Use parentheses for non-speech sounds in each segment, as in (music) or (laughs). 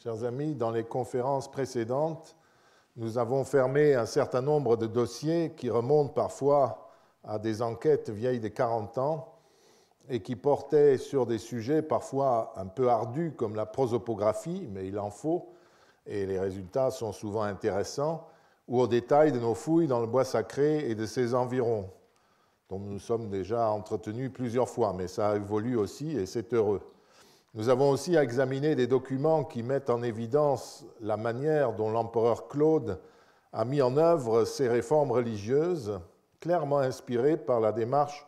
Chers amis, dans les conférences précédentes, nous avons fermé un certain nombre de dossiers qui remontent parfois à des enquêtes vieilles de 40 ans et qui portaient sur des sujets parfois un peu ardus comme la prosopographie, mais il en faut, et les résultats sont souvent intéressants, ou au détail de nos fouilles dans le bois sacré et de ses environs, dont nous nous sommes déjà entretenus plusieurs fois, mais ça évolue aussi et c'est heureux. Nous avons aussi à examiner des documents qui mettent en évidence la manière dont l'empereur Claude a mis en œuvre ses réformes religieuses, clairement inspirées par la démarche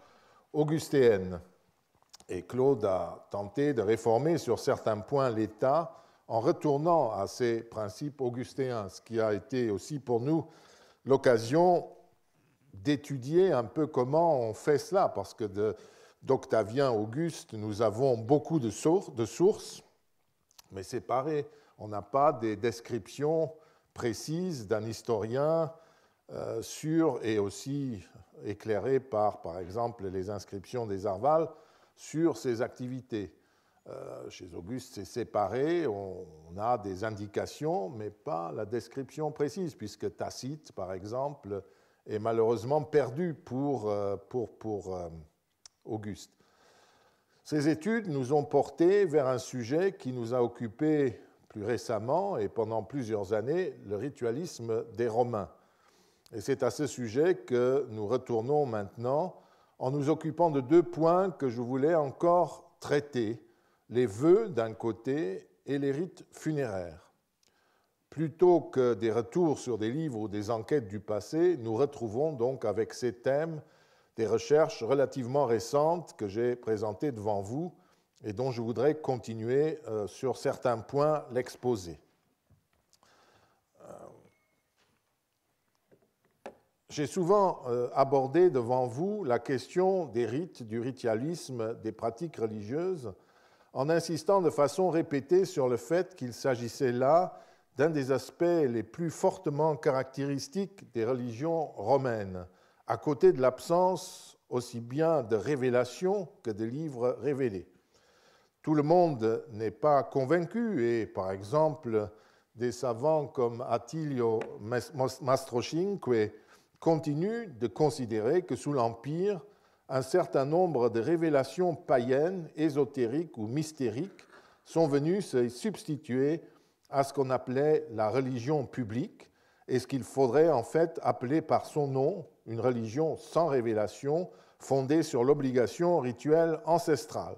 augustéenne. Et Claude a tenté de réformer sur certains points l'État en retournant à ses principes augustéens, ce qui a été aussi pour nous l'occasion d'étudier un peu comment on fait cela, parce que de, d'Octavien Auguste, nous avons beaucoup de, sources, mais séparées. on n'a pas des descriptions précises d'un historien euh, et aussi éclairé par, par exemple, les inscriptions des Arvales sur ses activités. Euh, chez Auguste, c'est séparé, on, a des indications, mais pas la description précise, puisque Tacite, par exemple, est malheureusement perdu pour, euh, pour, pour euh, Auguste. Ces études nous ont portés vers un sujet qui nous a occupé plus récemment et pendant plusieurs années, le ritualisme des Romains. Et c'est à ce sujet que nous retournons maintenant en nous occupant de deux points que je voulais encore traiter, les vœux d'un côté et les rites funéraires. Plutôt que des retours sur des livres ou des enquêtes du passé, nous retrouvons donc avec ces thèmes des recherches relativement récentes que j'ai présentées devant vous et dont je voudrais continuer euh, sur certains points l'exposer. Euh, j'ai souvent euh, abordé devant vous la question des rites, du ritualisme, des pratiques religieuses, en insistant de façon répétée sur le fait qu'il s'agissait là d'un des aspects les plus fortement caractéristiques des religions romaines, à côté de l'absence aussi bien de révélations que de livres révélés. Tout le monde n'est pas convaincu et, par exemple, des savants comme Attilio Mastrocinque continuent de considérer que sous l'Empire, un certain nombre de révélations païennes, ésotériques ou mystériques sont venues se substituer à ce qu'on appelait la religion publique et ce qu'il faudrait en fait appeler par son nom une religion sans révélation fondée sur l'obligation rituelle ancestrale.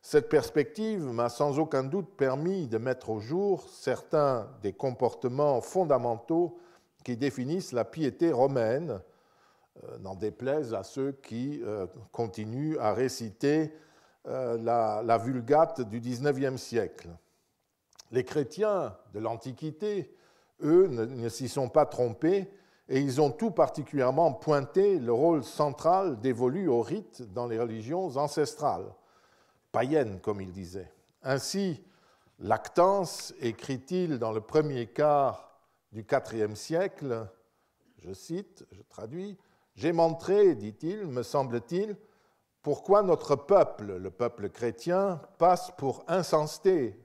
Cette perspective m'a sans aucun doute permis de mettre au jour certains des comportements fondamentaux qui définissent la piété romaine, euh, n'en déplaise à ceux qui euh, continuent à réciter euh, la, la, Vulgate du XIXe siècle. Les chrétiens de l'Antiquité eux, ne, s'y sont pas trompés et ils ont tout particulièrement pointé le rôle central dévolu au rite dans les religions ancestrales, païennes comme ils disaient. Ainsi, Lactance écrit-il dans le premier quart du IVe siècle, je cite, je traduis, J'ai montré, dit-il, me semble-t-il, pourquoi notre peuple, le peuple chrétien, passe pour insensé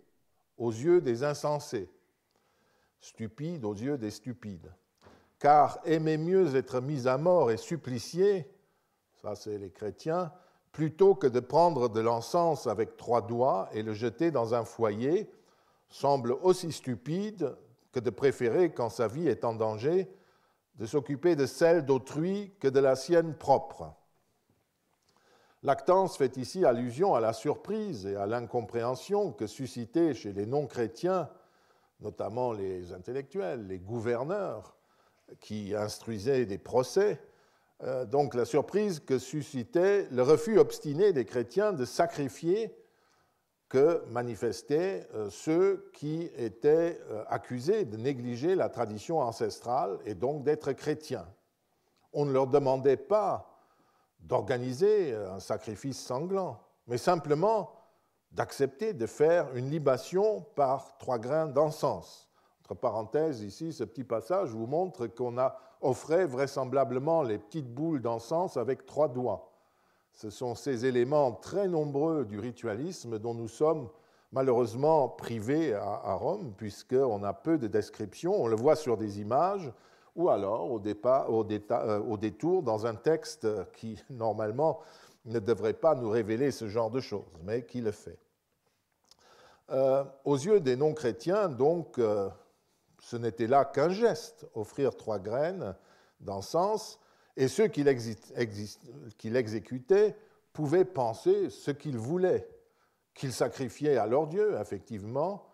aux yeux des insensés stupide aux yeux des stupides. Car aimer mieux être mis à mort et supplicié, ça c'est les chrétiens, plutôt que de prendre de l'encens avec trois doigts et le jeter dans un foyer, semble aussi stupide que de préférer, quand sa vie est en danger, de s'occuper de celle d'autrui que de la sienne propre. L'actance fait ici allusion à la surprise et à l'incompréhension que suscitait chez les non-chrétiens notamment les intellectuels, les gouverneurs, qui instruisaient des procès. Euh, donc la surprise que suscitait le refus obstiné des chrétiens de sacrifier que manifestaient euh, ceux qui étaient euh, accusés de négliger la tradition ancestrale et donc d'être chrétiens. On ne leur demandait pas d'organiser un sacrifice sanglant, mais simplement d'accepter de faire une libation par trois grains d'encens. Entre parenthèses, ici, ce petit passage vous montre qu'on a offré vraisemblablement les petites boules d'encens avec trois doigts. Ce sont ces éléments très nombreux du ritualisme dont nous sommes malheureusement privés à, Rome, puisqu'on a peu de descriptions, on le voit sur des images, ou alors au euh, détour dans un texte qui, (laughs) normalement, ne devrait pas nous révéler ce genre de choses, mais qui le fait. Euh, aux yeux des non-chrétiens, donc, euh, ce n'était là qu'un geste, offrir trois graines d'encens, et ceux qui, l'exécutaient pouvaient penser ce qu'ils voulaient, qu'ils sacrifiaient à leur Dieu, effectivement,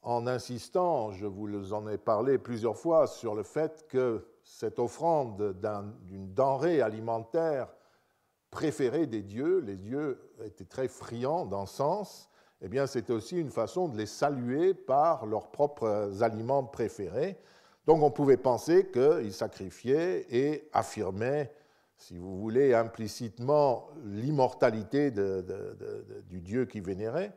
en insistant, je vous en ai parlé plusieurs fois, sur le fait que cette offrande d'une denrée alimentaire préférée des dieux, les dieux étaient très friands d'encens, eh c'était aussi une façon de les saluer par leurs propres aliments préférés. Donc, on pouvait penser qu'ils sacrifiaient et affirmaient, si vous voulez, implicitement l'immortalité du dieu qu'ils vénéraient.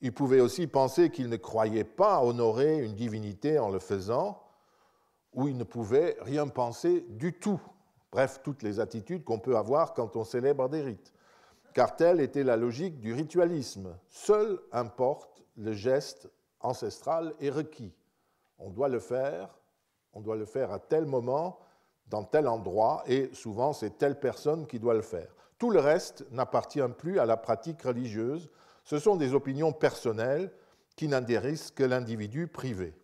Ils pouvaient aussi penser qu'ils ne croyaient pas honorer une divinité en le faisant, ou ils ne pouvaient rien penser du tout. Bref, toutes les attitudes qu'on peut avoir quand on célèbre des rites car telle était la logique du ritualisme. Seul importe le geste ancestral et requis. On doit le faire, on doit le faire à tel moment, dans tel endroit, et souvent c'est telle personne qui doit le faire. Tout le reste n'appartient plus à la pratique religieuse, ce sont des opinions personnelles qui n'intéressent que l'individu privé.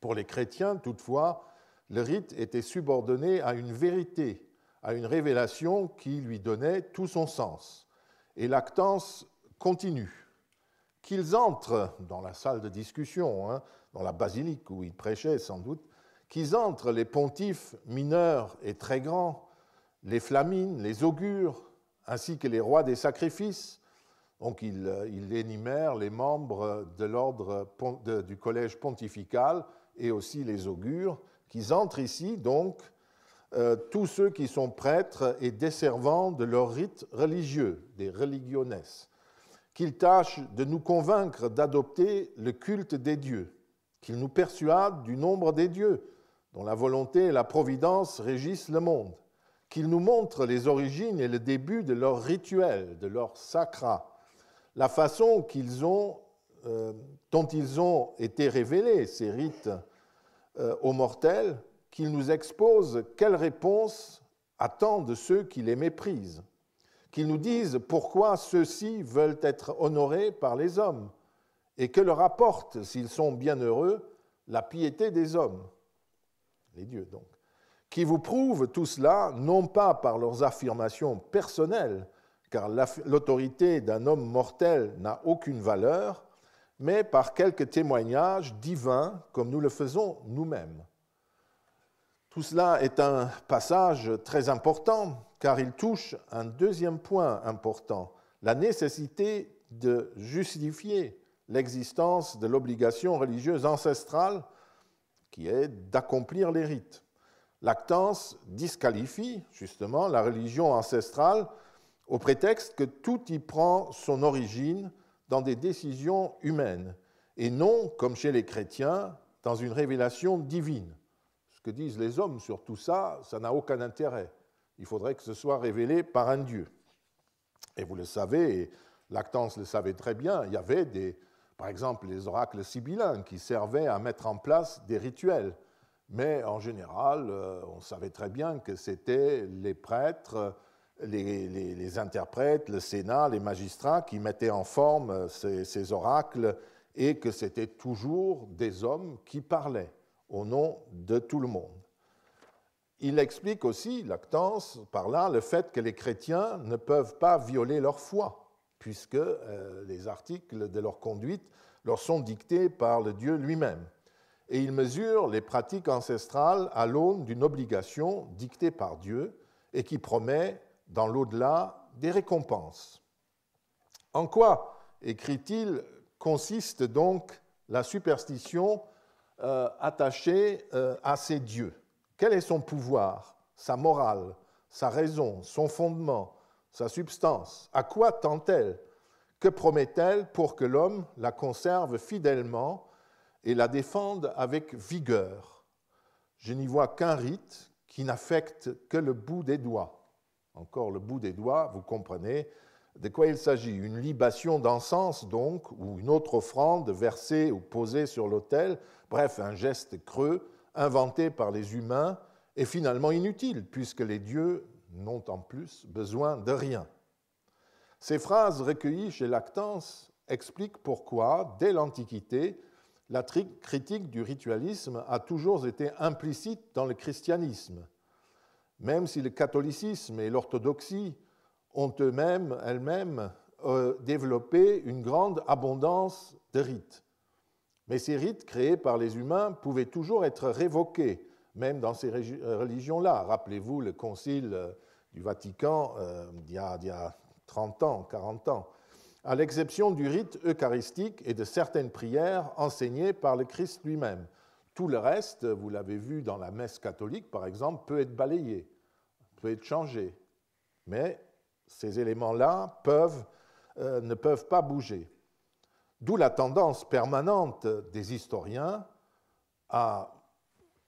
Pour les chrétiens, toutefois, le rite était subordonné à une vérité à une révélation qui lui donnait tout son sens. Et Lactance continue. Qu'ils entrent dans la salle de discussion, hein, dans la basilique où il prêchait sans doute, qu'ils entrent les pontifes mineurs et très grands, les flamines, les augures, ainsi que les rois des sacrifices. Donc il, euh, il les membres de l'ordre du collège pontifical et aussi les augures, qu'ils entrent ici donc euh, tous ceux qui sont prêtres et desservants de leurs rites religieux, des religiones, qu'ils tâchent de nous convaincre d'adopter le culte des dieux, qu'ils nous persuadent du nombre des dieux, dont la volonté et la providence régissent le monde, qu'ils nous montrent les origines et le début de leurs rituels, de leurs sacra, la façon euh, dont ils ont été révélés, ces rites, euh, aux mortels, qu'il nous expose quelles réponses attendent ceux qui les méprisent, qu'ils nous disent pourquoi ceux-ci veulent être honorés par les hommes, et que leur apporte, s'ils sont bienheureux, la piété des hommes, les dieux donc, qui vous prouvent tout cela non pas par leurs affirmations personnelles, car l'autorité d'un homme mortel n'a aucune valeur, mais par quelques témoignages divins comme nous le faisons nous-mêmes. Tout cela est un passage très important car il touche un deuxième point important, la nécessité de justifier l'existence de l'obligation religieuse ancestrale qui est d'accomplir les rites. L'actance disqualifie justement la religion ancestrale au prétexte que tout y prend son origine dans des décisions humaines et non, comme chez les chrétiens, dans une révélation divine que disent les hommes sur tout ça, ça n'a aucun intérêt. Il faudrait que ce soit révélé par un Dieu. Et vous le savez, et Lactance le savait très bien, il y avait des, par exemple les oracles sibyllins qui servaient à mettre en place des rituels. Mais en général, euh, on savait très bien que c'était les prêtres, les, interprètes, le Sénat, les magistrats qui mettaient en forme euh, ces, ces oracles et que c'était toujours des hommes qui parlaient au nom de tout le monde. Il explique aussi, Lactance, par là, le fait que les chrétiens ne peuvent pas violer leur foi, puisque euh, les articles de leur conduite leur sont dictés par le Dieu lui-même. Et il mesure les pratiques ancestrales à l'aune d'une obligation dictée par Dieu et qui promet, dans l'au-delà, des récompenses. En quoi, écrit-il, consiste donc la superstition euh, Attachée euh, à ses dieux. Quel est son pouvoir, sa morale, sa raison, son fondement, sa substance À quoi tend-elle Que promet-elle pour que l'homme la conserve fidèlement et la défende avec vigueur Je n'y vois qu'un rite qui n'affecte que le bout des doigts. Encore le bout des doigts, vous comprenez, de quoi il s'agit Une libation d'encens, donc, ou une autre offrande versée ou posée sur l'autel, bref, un geste creux inventé par les humains et finalement inutile, puisque les dieux n'ont en plus besoin de rien. Ces phrases recueillies chez Lactance expliquent pourquoi, dès l'Antiquité, la critique du ritualisme a toujours été implicite dans le christianisme. Même si le catholicisme et l'orthodoxie ont eux-mêmes, elles-mêmes, euh, développé une grande abondance de rites. Mais ces rites créés par les humains pouvaient toujours être révoqués, même dans ces euh, religions-là. Rappelez-vous le concile euh, du Vatican il y a 30 ans, 40 ans, à l'exception du rite eucharistique et de certaines prières enseignées par le Christ lui-même. Tout le reste, vous l'avez vu dans la messe catholique par exemple, peut être balayé, peut être changé. Mais ces éléments-là euh, ne peuvent pas bouger. D'où la tendance permanente des historiens à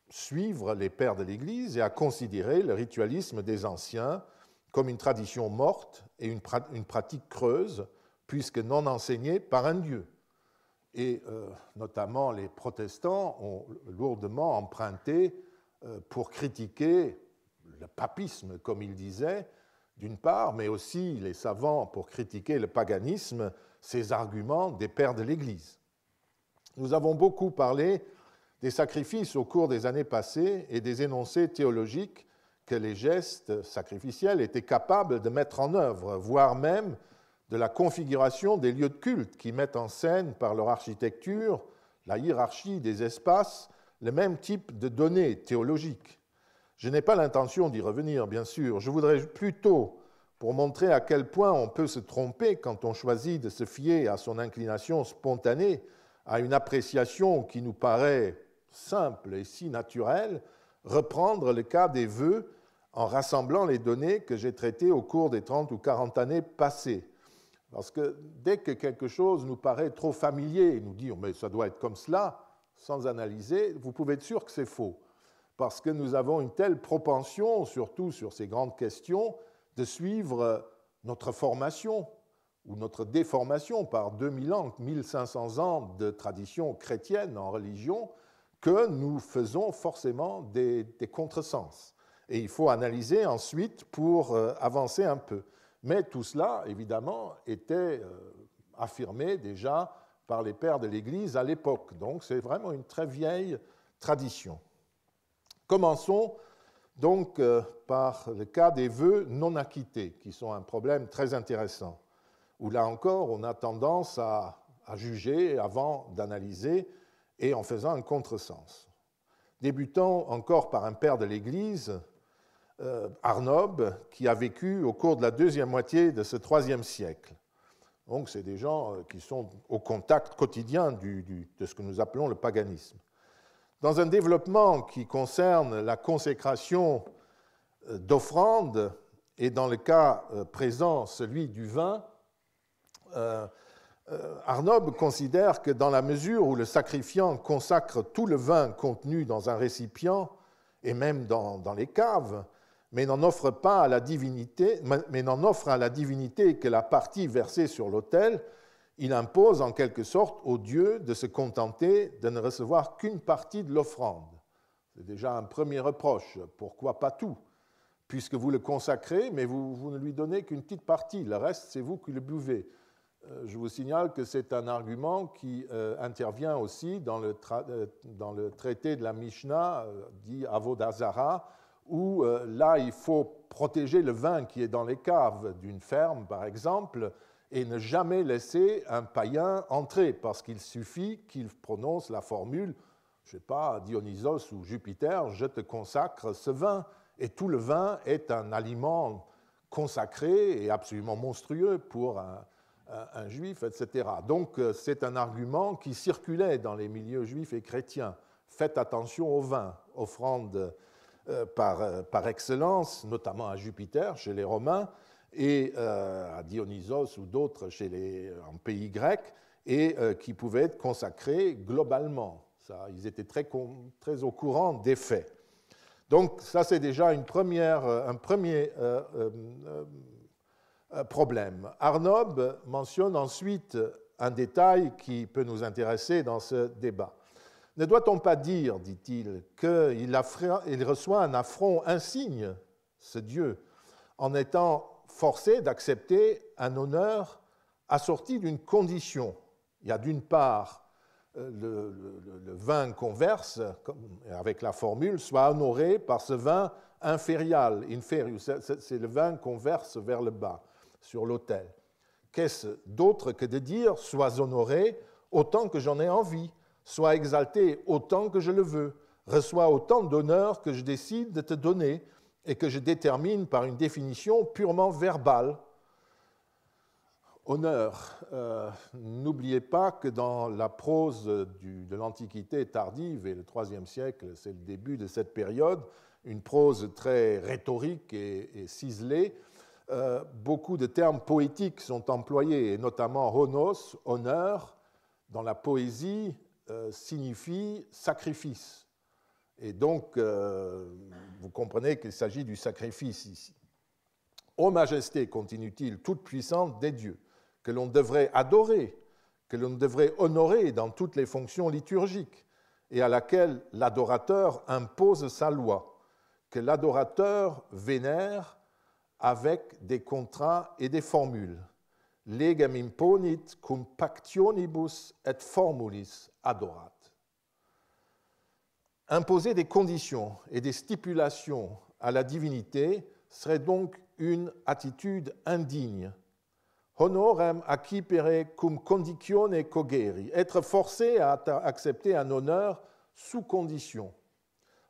suivre les pères de l'Église et à considérer le ritualisme des anciens comme une tradition morte et une, pratique creuse, puisque non enseignée par un Dieu. Et euh, notamment les protestants ont lourdement emprunté euh, pour critiquer le papisme, comme ils disaient, d'une part, mais aussi les savants pour critiquer le paganisme, ces arguments des pères de l'Église. Nous avons beaucoup parlé des sacrifices au cours des années passées et des énoncés théologiques que les gestes sacrificiels étaient capables de mettre en œuvre, voire même de la configuration des lieux de culte qui mettent en scène par leur architecture, la hiérarchie des espaces, le même type de données théologiques. Je n'ai pas l'intention d'y revenir, bien sûr. Je voudrais plutôt, pour montrer à quel point on peut se tromper quand on choisit de se fier à son inclination spontanée, à une appréciation qui nous paraît simple et si naturelle, reprendre le cas des vœux en rassemblant les données que j'ai traitées au cours des 30 ou 40 années passées. Parce que dès que quelque chose nous paraît trop familier et nous dit mais ça doit être comme cela, sans analyser, vous pouvez être sûr que c'est faux parce que nous avons une telle propension, surtout sur ces grandes questions, de suivre notre formation ou notre déformation par 2000 ans, 1500 ans de tradition chrétienne en religion, que nous faisons forcément des, contresens. Et il faut analyser ensuite pour euh, avancer un peu. Mais tout cela, évidemment, était euh, affirmé déjà par les pères de l'Église à l'époque. Donc c'est vraiment une très vieille tradition. Commençons donc euh, par le cas des vœux non acquittés, qui sont un problème très intéressant, où là encore on a tendance à, juger avant d'analyser et en faisant un contresens. Débutons encore par un père de l'Église, euh, Arnob, qui a vécu au cours de la deuxième moitié de ce troisième siècle. Donc, c'est des gens euh, qui sont au contact quotidien de ce que nous appelons le paganisme. Dans un développement qui concerne la consécration euh, d'offrandes, et dans le cas euh, présent, celui du vin, euh, Arnob considère que dans la mesure où le sacrifiant consacre tout le vin contenu dans un récipient, et même dans, dans les caves, mais n'en offre pas à la divinité, mais n'en offre à la divinité que la partie versée sur l'autel, il impose en quelque sorte au dieu de se contenter de ne recevoir qu'une partie de l'offrande. C'est déjà un premier reproche. Pourquoi pas tout Puisque vous le consacrez, mais vous, ne lui donnez qu'une petite partie. Le reste, c'est vous qui le buvez. Euh, je vous signale que c'est un argument qui euh, intervient aussi euh, dans le, traité de la Mishnah, dit dit Avodazara, où là, il faut protéger le vin qui est dans les caves d'une ferme, par exemple, et ne jamais laisser un païen entrer, parce qu'il suffit qu'il prononce la formule, je ne sais pas, Dionysos ou Jupiter, je te consacre ce vin. Et tout le vin est un aliment consacré et absolument monstrueux pour un, juif, etc. Donc euh, c'est un argument qui circulait dans les milieux juifs et chrétiens. Faites attention au vin, offrande euh, euh, par excellence, notamment à Jupiter chez les Romains, et euh, à Dionysos ou d'autres chez les, euh, en pays grec, et euh, qui pouvaient être consacrés globalement. Ça, ils étaient très, très au courant des faits. Donc ça, c'est déjà une première, un premier problème. Arnob mentionne ensuite un détail qui peut nous intéresser dans ce débat. Ne doit-on pas dire, dit-il, qu'il reçoit un affront insigne, ce Dieu, en étant Forcé d'accepter un honneur assorti d'une condition. Il y a d'une part euh, le, le, le, vin converse, avec la formule, soit honoré par ce vin inférial, inferius, c'est le vin converse vers le bas, sur l'autel. Qu'est-ce d'autre que de dire, sois honoré autant que j'en ai envie, sois exalté autant que je le veux, reçois autant d'honneur que je décide de te donner, et que je détermine par une définition purement verbale. Honneur. Euh, n'oubliez pas que dans la prose de l'Antiquité tardive, et le IIIe siècle, c'est le début de cette période, une prose très rhétorique et, ciselée, euh, beaucoup de termes poétiques sont employés, et notamment honos, honneur, dans la poésie, euh, signifie sacrifice. Et donc, euh, vous comprenez qu'il s'agit du sacrifice ici. Ô majesté, continue-t-il, toute puissante des dieux, que l'on devrait adorer, que l'on devrait honorer dans toutes les fonctions liturgiques, et à laquelle l'adorateur impose sa loi, que l'adorateur vénère avec des contrats et des formules. Legem imponit cum pactionibus et formulis adorat. Imposer des conditions et des stipulations à la divinité serait donc une attitude indigne. Honorem accipere cum condicione cogeri, être forcé à accepter un honneur sous condition.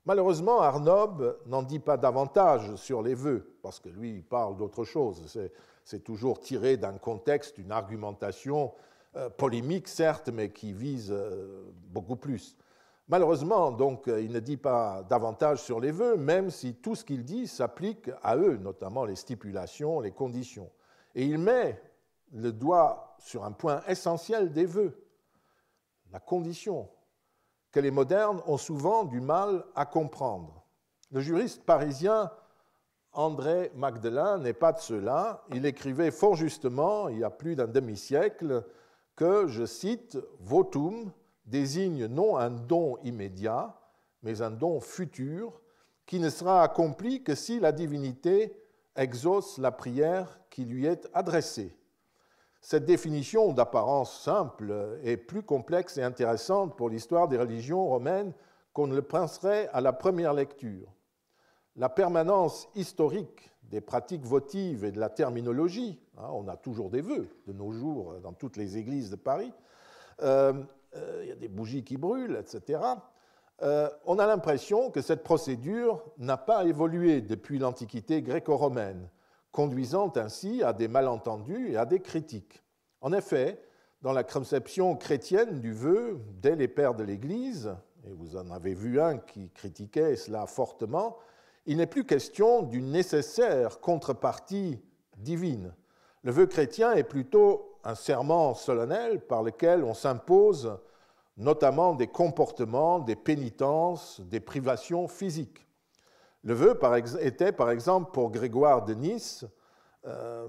Malheureusement, Arnob n'en dit pas davantage sur les vœux, parce que lui, parle d'autre chose. C'est toujours tiré d'un contexte, d'une argumentation euh, polémique, certes, mais qui vise euh, beaucoup plus. Malheureusement, donc, euh, il ne dit pas davantage sur les vœux, même si tout ce qu'il dit s'applique à eux, notamment les stipulations, les conditions. Et il met le doigt sur un point essentiel des vœux, la condition, que les modernes ont souvent du mal à comprendre. Le juriste parisien André Magdelin n'est pas de cela. Il écrivait fort justement, il y a plus d'un demi-siècle, que, je cite, votum désigne non un don immédiat, mais un don futur qui ne sera accompli que si la divinité exauce la prière qui lui est adressée. Cette définition d'apparence simple est plus complexe et intéressante pour l'histoire des religions romaines qu'on ne le penserait à la première lecture. La permanence historique des pratiques votives et de la terminologie, hein, on a toujours des vœux de nos jours dans toutes les églises de Paris, euh, euh, il y a des bougies qui brûlent, etc. Euh, on a l'impression que cette procédure n'a pas évolué depuis l'Antiquité gréco-romaine, conduisant ainsi à des malentendus et à des critiques. En effet, dans la conception chrétienne du vœu, dès les pères de l'Église, et vous en avez vu un qui critiquait cela fortement, il n'est plus question d'une nécessaire contrepartie divine. Le vœu chrétien est plutôt un serment solennel par lequel on s'impose notamment des comportements, des pénitences, des privations physiques. Le vœu était, par exemple, pour Grégoire de Nice, euh,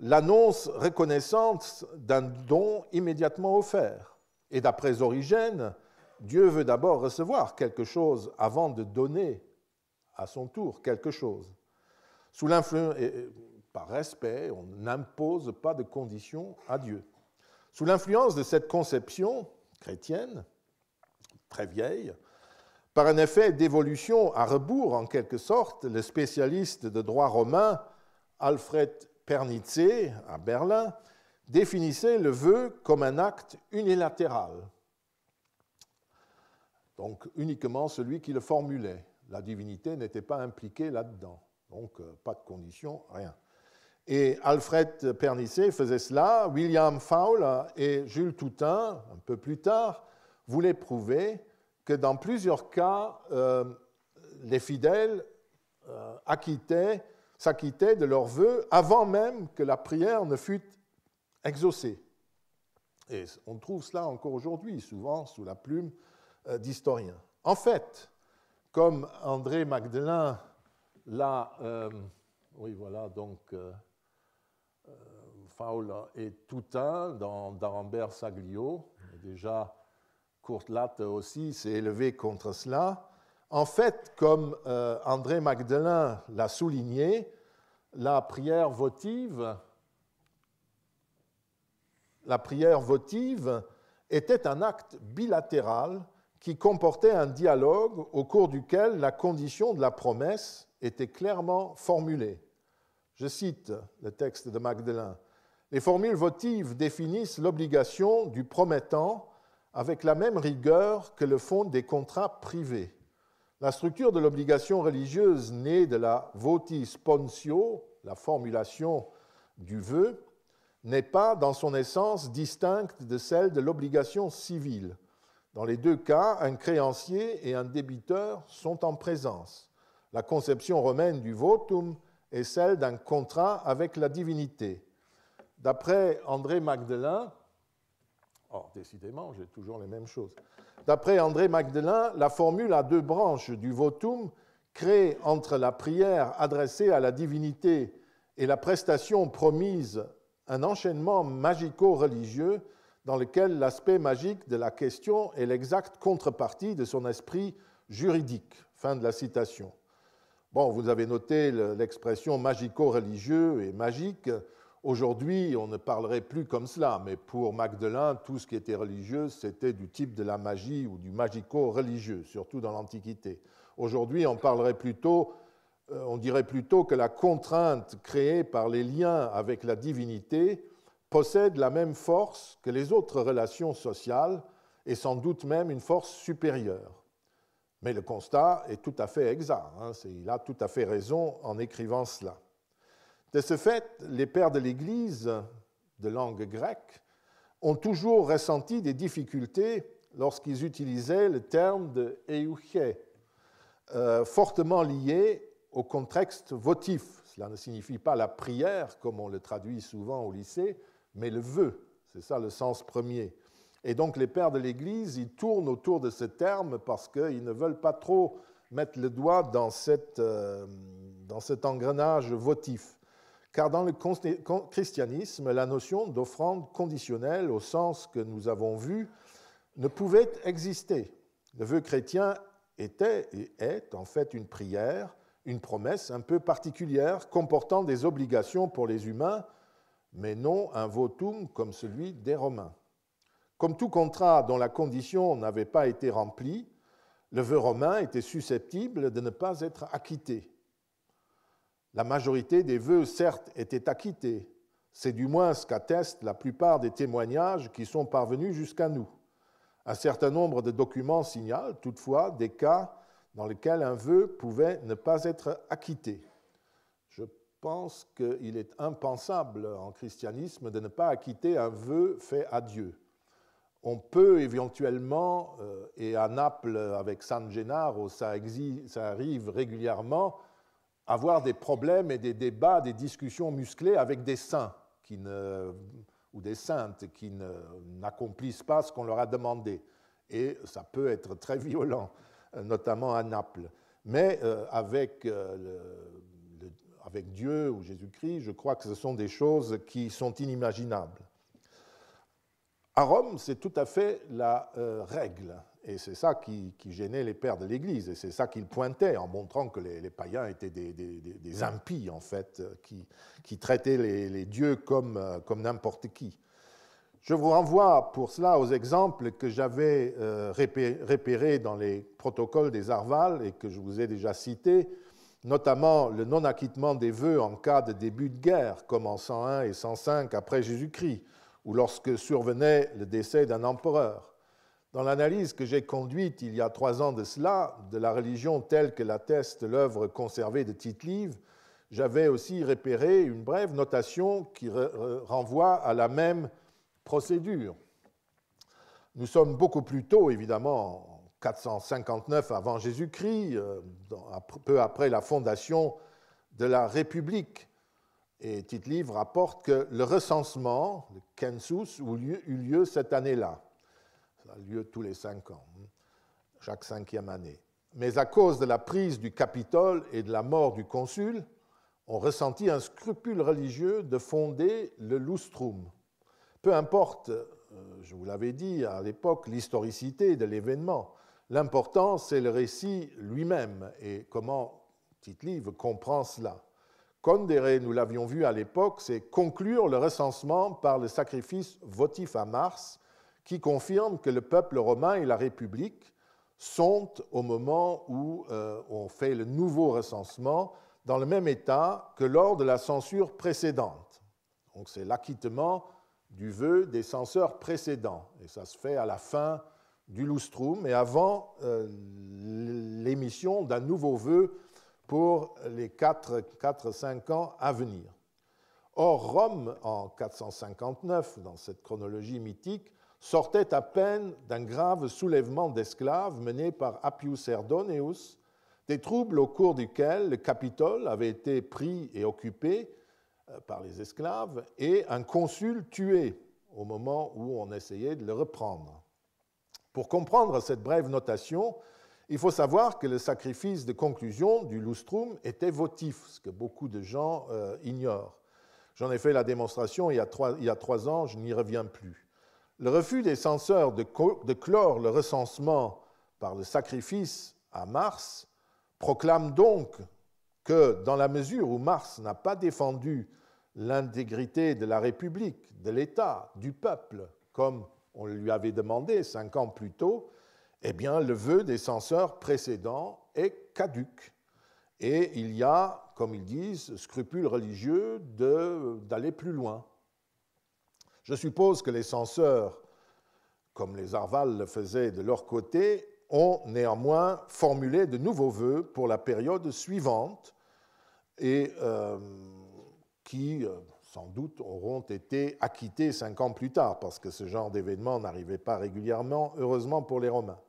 l'annonce reconnaissante d'un don immédiatement offert. Et d'après Origène, Dieu veut d'abord recevoir quelque chose avant de donner à son tour quelque chose. Sous l'influence par respect, on n'impose pas de conditions à Dieu. Sous l'influence de cette conception chrétienne, très vieille, par un effet d'évolution à rebours en quelque sorte, le spécialiste de droit romain Alfred Pernitzé à Berlin définissait le vœu comme un acte unilatéral, donc uniquement celui qui le formulait. La divinité n'était pas impliquée là-dedans, donc euh, pas de condition, rien. Et Alfred Pernissé faisait cela. William Fowler et Jules Toutain, un peu plus tard, voulaient prouver que dans plusieurs cas, euh, les fidèles euh, acquittaient, s'acquittaient de leurs vœux avant même que la prière ne fût exaucée. Et on trouve cela encore aujourd'hui, souvent sous la plume euh, d'historiens. En fait, comme André Magdelin l'a. oui, voilà, donc est et Toutain dans d'Arambert Saglio. Déjà, déjà, latte aussi s'est élevé contre cela. En fait, comme euh, André Magdelin l'a souligné, la prière votive, la prière votive était un acte bilatéral qui comportait un dialogue au cours duquel la condition de la promesse était clairement formulée. Je cite le texte de Magdelin. Les formules votives définissent l'obligation du promettant avec la même rigueur que le fond des contrats privés. La structure de l'obligation religieuse née de la votis poncio, la formulation du vœu, n'est pas, dans son essence, distincte de celle de l'obligation civile. Dans les deux cas, un créancier et un débiteur sont en présence. La conception romaine du votum est celle d'un contrat avec la divinité. D'après André Magdelin, oh, décidément, j'ai toujours les mêmes choses. D'après André Magdelin, la formule à deux branches du votum crée entre la prière adressée à la divinité et la prestation promise un enchaînement magico-religieux dans lequel l'aspect magique de la question est l'exacte contrepartie de son esprit juridique. Fin de la citation. Bon, vous avez noté l'expression magico-religieux et magique Aujourd'hui, on ne parlerait plus comme cela, mais pour Magdelin, tout ce qui était religieux, c'était du type de la magie ou du magico-religieux, surtout dans l'Antiquité. Aujourd'hui, euh, on dirait plutôt que la contrainte créée par les liens avec la divinité possède la même force que les autres relations sociales et sans doute même une force supérieure. Mais le constat est tout à fait exact, hein, il a tout à fait raison en écrivant cela. De ce fait, les pères de l'Église, de langue grecque, ont toujours ressenti des difficultés lorsqu'ils utilisaient le terme de euché, euh, fortement lié au contexte votif. Cela ne signifie pas la prière, comme on le traduit souvent au lycée, mais le vœu. C'est ça le sens premier. Et donc les pères de l'Église, ils tournent autour de ce terme parce qu'ils ne veulent pas trop mettre le doigt dans, cette, euh, dans cet engrenage votif car dans le christianisme, la notion d'offrande conditionnelle, au sens que nous avons vu, ne pouvait exister. Le vœu chrétien était et est en fait une prière, une promesse un peu particulière, comportant des obligations pour les humains, mais non un votum comme celui des Romains. Comme tout contrat dont la condition n'avait pas été remplie, le vœu romain était susceptible de ne pas être acquitté. La majorité des vœux, certes, étaient acquittés. C'est du moins ce qu'attestent la plupart des témoignages qui sont parvenus jusqu'à nous. Un certain nombre de documents signalent toutefois des cas dans lesquels un vœu pouvait ne pas être acquitté. Je pense qu'il est impensable en christianisme de ne pas acquitter un vœu fait à Dieu. On peut éventuellement, euh, et à Naples avec San Gennaro, ça, ça arrive régulièrement, avoir des problèmes et des débats, des discussions musclées avec des saints qui ne, ou des saintes qui n'accomplissent pas ce qu'on leur a demandé. Et ça peut être très violent, euh, notamment à Naples. Mais euh, avec, euh, avec Dieu ou Jésus-Christ, je crois que ce sont des choses qui sont inimaginables. À Rome, c'est tout à fait la règle. Et c'est ça qui, gênait les pères de l'Église. Et c'est ça qu'ils pointaient en montrant que les, païens étaient des, impies, en fait, euh, qui, traitaient les, dieux euh, comme, n'importe qui. Je vous renvoie pour cela aux exemples que j'avais euh, repérés dans les protocoles des Arval et que je vous ai déjà cités, notamment le non-acquittement des vœux en cas de début de guerre, comme en 101 et 105 après Jésus-Christ, ou lorsque survenait le décès d'un empereur. Dans l'analyse que j'ai conduite il y a trois ans de cela, de la religion telle que l'atteste l'œuvre conservée de Tite-Live, j'avais aussi repéré une brève notation qui renvoie à la même procédure. Nous sommes beaucoup plus tôt, évidemment, 459 avant Jésus-Christ, euh, peu après la fondation de la République. Et Tite-Livre rapporte que le recensement, le census, eut lieu cette année-là a lieu tous les cinq ans, hein, chaque cinquième année. Mais à cause de la prise du Capitole et de la mort du consul, on ressentit un scrupule religieux de fonder le lustrum. Peu importe, euh, je vous l'avais dit à l'époque, l'historicité de l'événement, l'important c'est le récit lui-même et comment Tite-Livre comprend cela. Condéré, nous l'avions vu à l'époque, c'est conclure le recensement par le sacrifice votif à Mars, qui confirme que le peuple romain et la République sont, au moment où euh, on fait le nouveau recensement, dans le même état que lors de la censure précédente. Donc c'est l'acquittement du vœu des censeurs précédents, et ça se fait à la fin du lustrum et avant euh, l'émission d'un nouveau vœu pour les 4-5 ans à venir. Or, Rome, en 459, dans cette chronologie mythique, sortait à peine d'un grave soulèvement d'esclaves mené par Appius Erdoneus, des troubles au cours duquel le Capitole avait été pris et occupé euh, par les esclaves et un consul tué au moment où on essayait de le reprendre. Pour comprendre cette brève notation, il faut savoir que le sacrifice de conclusion du lustrum était votif, ce que beaucoup de gens euh, ignorent. J'en ai fait la démonstration il y a trois ans, je n'y reviens plus. Le refus des censeurs de, clore le recensement par le sacrifice à Mars proclame donc que, dans la mesure où Mars n'a pas défendu l'intégrité de la République, de l'État, du peuple, comme on lui avait demandé cinq ans plus tôt, eh bien, le vœu des censeurs précédents est caduque. Et il y a, comme ils disent, scrupule religieux d'aller plus loin. Je suppose que les censeurs, comme les Arvales le faisaient de leur côté, ont néanmoins formulé de nouveaux vœux pour la période suivante et euh, qui, euh, sans doute, auront été acquittés cinq ans plus tard, parce que ce genre d'événement n'arrivait pas régulièrement, heureusement pour les Romains.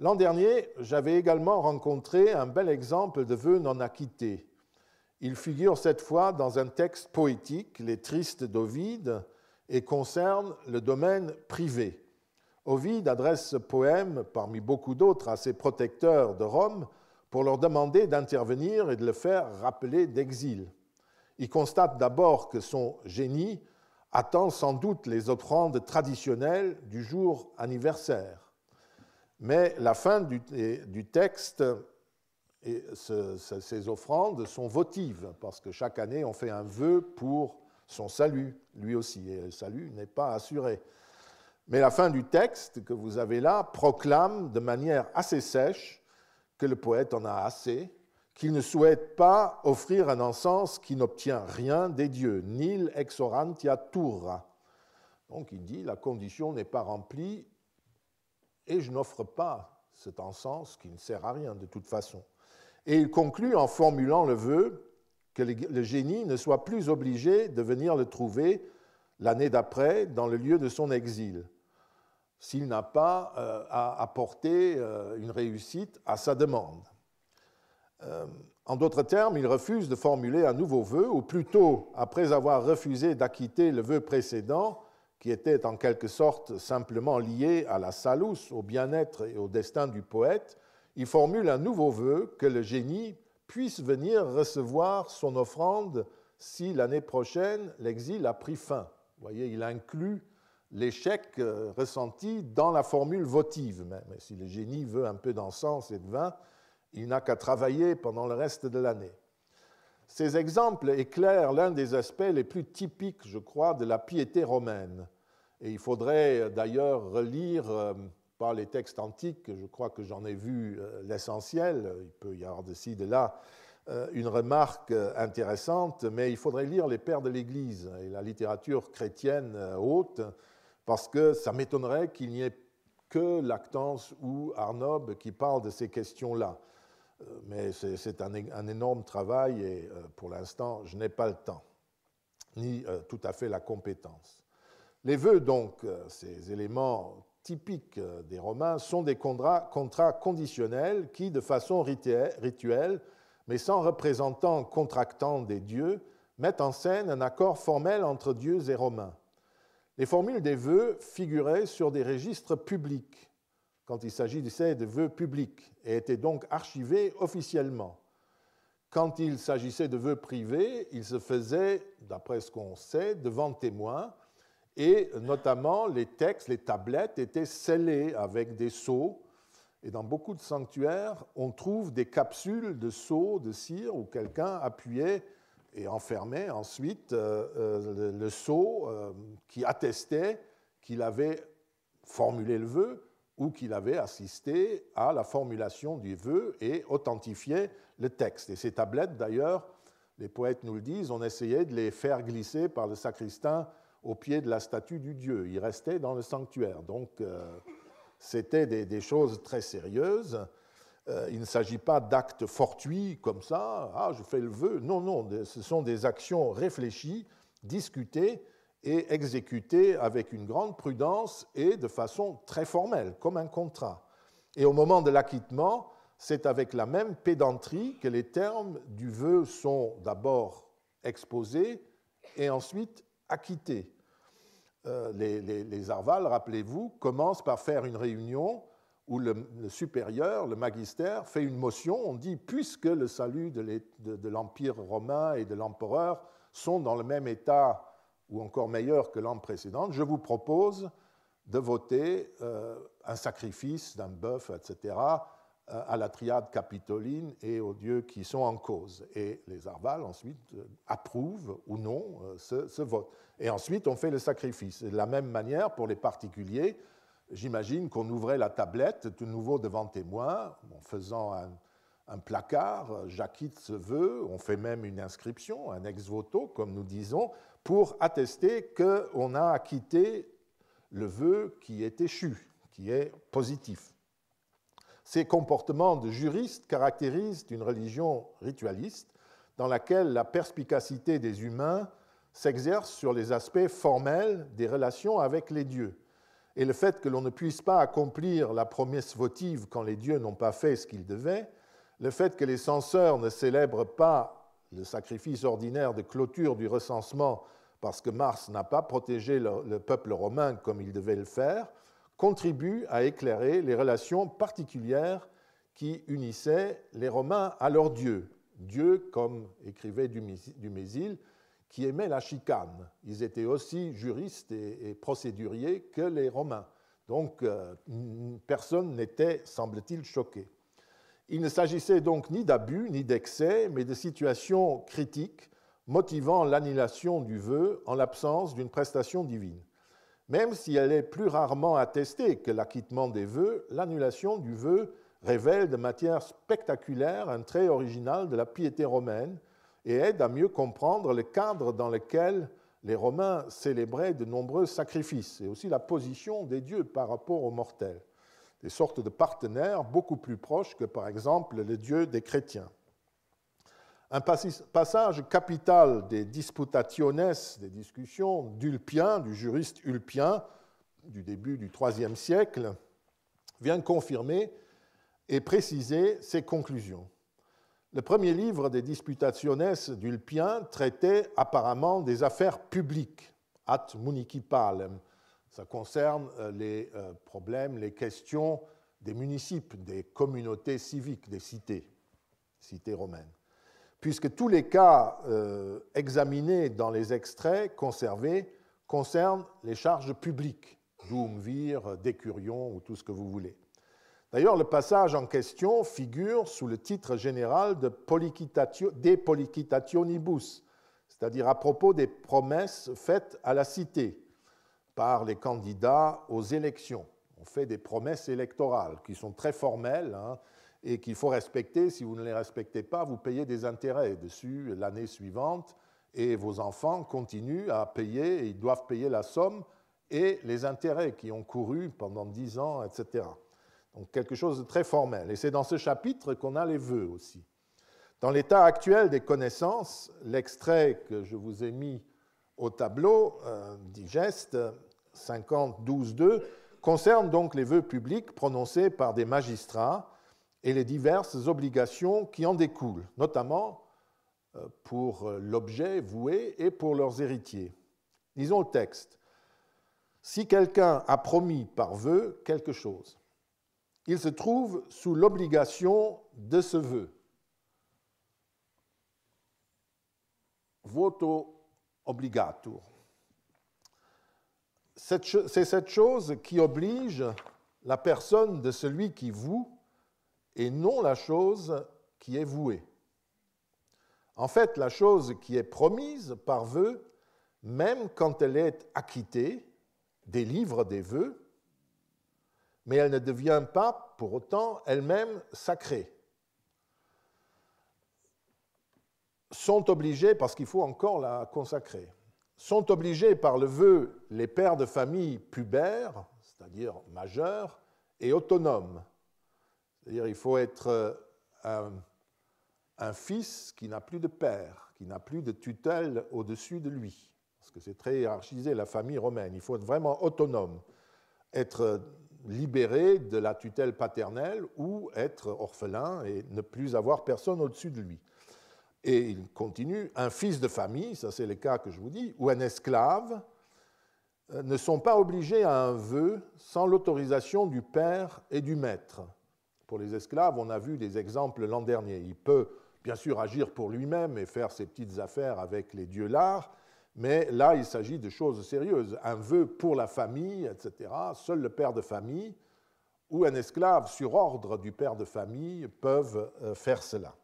L'an dernier, j'avais également rencontré un bel exemple de vœux non acquittés. Il figure cette fois dans un texte poétique, Les Tristes d'Ovide, et concerne le domaine privé. Ovide adresse ce poème, parmi beaucoup d'autres, à ses protecteurs de Rome pour leur demander d'intervenir et de le faire rappeler d'exil. Il constate d'abord que son génie attend sans doute les offrandes traditionnelles du jour anniversaire. Mais la fin du, texte, et ces offrandes sont votives, parce que chaque année on fait un vœu pour son salut, lui aussi, et le salut n'est pas assuré. Mais la fin du texte que vous avez là proclame de manière assez sèche que le poète en a assez, qu'il ne souhaite pas offrir un encens qui n'obtient rien des dieux, nil exorantia turra. Donc il dit la condition n'est pas remplie et je n'offre pas cet encens qui ne sert à rien de toute façon. Et il conclut en formulant le vœu que le génie ne soit plus obligé de venir le trouver l'année d'après dans le lieu de son exil, s'il n'a pas apporté euh, à apporter euh, une réussite à sa demande. Euh, en d'autres termes, il refuse de formuler un nouveau vœu, ou plutôt, après avoir refusé d'acquitter le vœu précédent, qui était en quelque sorte simplement lié à la salus, au bien-être et au destin du poète, il formule un nouveau vœu que le génie puisse venir recevoir son offrande si l'année prochaine l'exil a pris fin. Vous voyez, il inclut l'échec euh, ressenti dans la formule votive même. si le génie veut un peu d'encens et de vin, il n'a qu'à travailler pendant le reste de l'année. Ces exemples éclairent l'un des aspects les plus typiques, je crois, de la piété romaine. Et il faudrait euh, d'ailleurs relire euh, les textes antiques, je crois que j'en ai vu euh, l'essentiel, il peut y avoir de ci, de là, euh, une remarque euh, intéressante, mais il faudrait lire les pères de l'Église et la littérature chrétienne haute, parce que ça m'étonnerait qu'il n'y ait que Lactance ou Arnob qui parlent de ces questions-là. Mais c'est un, un, énorme travail et pour l'instant, je n'ai pas le temps, ni tout à fait la compétence. Les vœux, donc, ces éléments typiques euh, des Romains sont des contrats, conditionnels qui, de façon rituelle, mais sans représentant contractant des dieux, mettent en scène un accord formel entre dieux et Romains. Les formules des vœux figuraient sur des registres publics, quand il s'agissait de vœux publics, et étaient donc archivées officiellement. Quand il s'agissait de vœux privés, ils se faisaient, d'après ce qu'on sait, devant témoins, et notamment, les textes, les tablettes étaient scellées avec des sceaux. Et dans beaucoup de sanctuaires, on trouve des capsules de sceaux de cire où quelqu'un appuyait et enfermait ensuite euh, euh, le, seau sceau qui attestait qu'il avait formulé le vœu ou qu'il avait assisté à la formulation du vœu et authentifié le texte. Et ces tablettes, d'ailleurs, les poètes nous le disent, on essayait de les faire glisser par le sacristain au pied de la statue du dieu. Il restait dans le sanctuaire. Donc, euh, c'était des, choses très sérieuses. Euh, il ne s'agit pas d'actes fortuits comme ça, ah, je fais le vœu. Non, non, ce sont des actions réfléchies, discutées et exécutées avec une grande prudence et de façon très formelle, comme un contrat. Et au moment de l'acquittement, c'est avec la même pédanterie que les termes du vœu sont d'abord exposés et ensuite acquitté. Euh, les, les, rappelez-vous, commencent par faire une réunion où le, supérieur, le magistère, fait une motion. On dit puisque le salut de l'Empire romain et de l'empereur sont dans le même état ou encore meilleur que l'an précédent, je vous propose de voter euh, un sacrifice d'un bœuf, etc., à la triade capitoline et aux dieux qui sont en cause. Et les arvales, ensuite, euh, approuvent ou non euh, ce, vote. Et ensuite, on fait le sacrifice. de la même manière, pour les particuliers, j'imagine qu'on ouvrait la tablette de nouveau devant témoin, en faisant un, placard, euh, j'acquitte ce vœu, on fait même une inscription, un ex voto, comme nous disons, pour attester qu'on a acquitté le vœu qui est échu, qui est positif. Ces comportements de juristes caractérisent une religion ritualiste dans laquelle la perspicacité des humains s'exerce sur les aspects formels des relations avec les dieux. Et le fait que l'on ne puisse pas accomplir la promesse votive quand les dieux n'ont pas fait ce qu'ils devaient, le fait que les censeurs ne célèbrent pas le sacrifice ordinaire de clôture du recensement parce que Mars n'a pas protégé le, peuple romain comme il devait le faire, contribue à éclairer les relations particulières qui unissaient les Romains à leur Dieu. Dieu, comme écrivait Dumézil, qui aimait la chicane. Ils étaient aussi juristes et, procéduriers que les Romains. Donc euh, personne n'était, semble-t-il, choqué. Il ne s'agissait donc ni d'abus ni d'excès, mais de situations critiques motivant l'annulation du vœu en l'absence d'une prestation divine même si elle est plus rarement attestée que l'acquittement des vœux, l'annulation du vœu révèle de matière spectaculaire un trait original de la piété romaine et aide à mieux comprendre le cadre dans lequel les Romains célébraient de nombreux sacrifices et aussi la position des dieux par rapport aux mortels, des sortes de partenaires beaucoup plus proches que par exemple les dieux des chrétiens un passage capital des disputationes, des discussions d'Ulpien, du juriste Ulpien du début du IIIe siècle, vient confirmer et préciser ses conclusions. Le premier livre des disputationes d'Ulpien traitait apparemment des affaires publiques, at municipalem. Ça concerne euh, les euh, problèmes, les questions des municipes, des communautés civiques, des cités, cités romaines puisque tous les cas euh, examinés dans les extraits conservés concernent les charges publiques, Doumvir, Décurion ou tout ce que vous voulez. D'ailleurs, le passage en question figure sous le titre général de Poliquitatio, c'est-à-dire à propos des promesses faites à la cité par les candidats aux élections. On fait des promesses électorales qui sont très formelles, hein, et qu'il faut respecter. Si vous ne les respectez pas, vous payez des intérêts dessus l'année suivante et vos enfants continuent à payer, ils doivent payer la somme et les intérêts qui ont couru pendant dix ans, etc. Donc quelque chose de très formel. Et c'est dans ce chapitre qu'on a les vœux aussi. Dans l'état actuel des connaissances, l'extrait que je vous ai mis au tableau, euh, digeste 50, 12, 2, concerne donc les vœux publics prononcés par des magistrats et les diverses obligations qui en découlent, notamment euh, pour euh, l'objet voué et pour leurs héritiers. Disons le texte. Si quelqu'un a promis par vœu quelque chose, il se trouve sous l'obligation de ce vœu. Voto obligator. C'est cette chose qui oblige la personne de celui qui voue et non la chose qui est vouée. En fait, la chose qui est promise par vœu, même quand elle est acquittée, délivre des vœux, mais elle ne devient pas pour autant elle-même sacrée. Sont obligés, parce qu'il faut encore la consacrer, sont obligés par le vœu les pères de famille pubères, c'est-à-dire majeurs, et autonomes, c'est-à-dire il faut être euh, un, fils qui n'a plus de père, qui n'a plus de tutelle au-dessus de lui. Parce que c'est très hiérarchisé, la famille romaine. Il faut être vraiment autonome, être libéré de la tutelle paternelle ou être orphelin et ne plus avoir personne au-dessus de lui. Et il continue, un fils de famille, ça c'est le cas que je vous dis, ou un esclave, euh, ne sont pas obligés à un vœu sans l'autorisation du père et du maître pour les esclaves. On a vu des exemples l'an dernier. Il peut bien sûr agir pour lui-même et faire ses petites affaires avec les dieux l'art, mais là, il s'agit de choses sérieuses. Un vœu pour la famille, etc. Seul le père de famille ou un esclave sur ordre du père de famille peuvent euh, faire cela.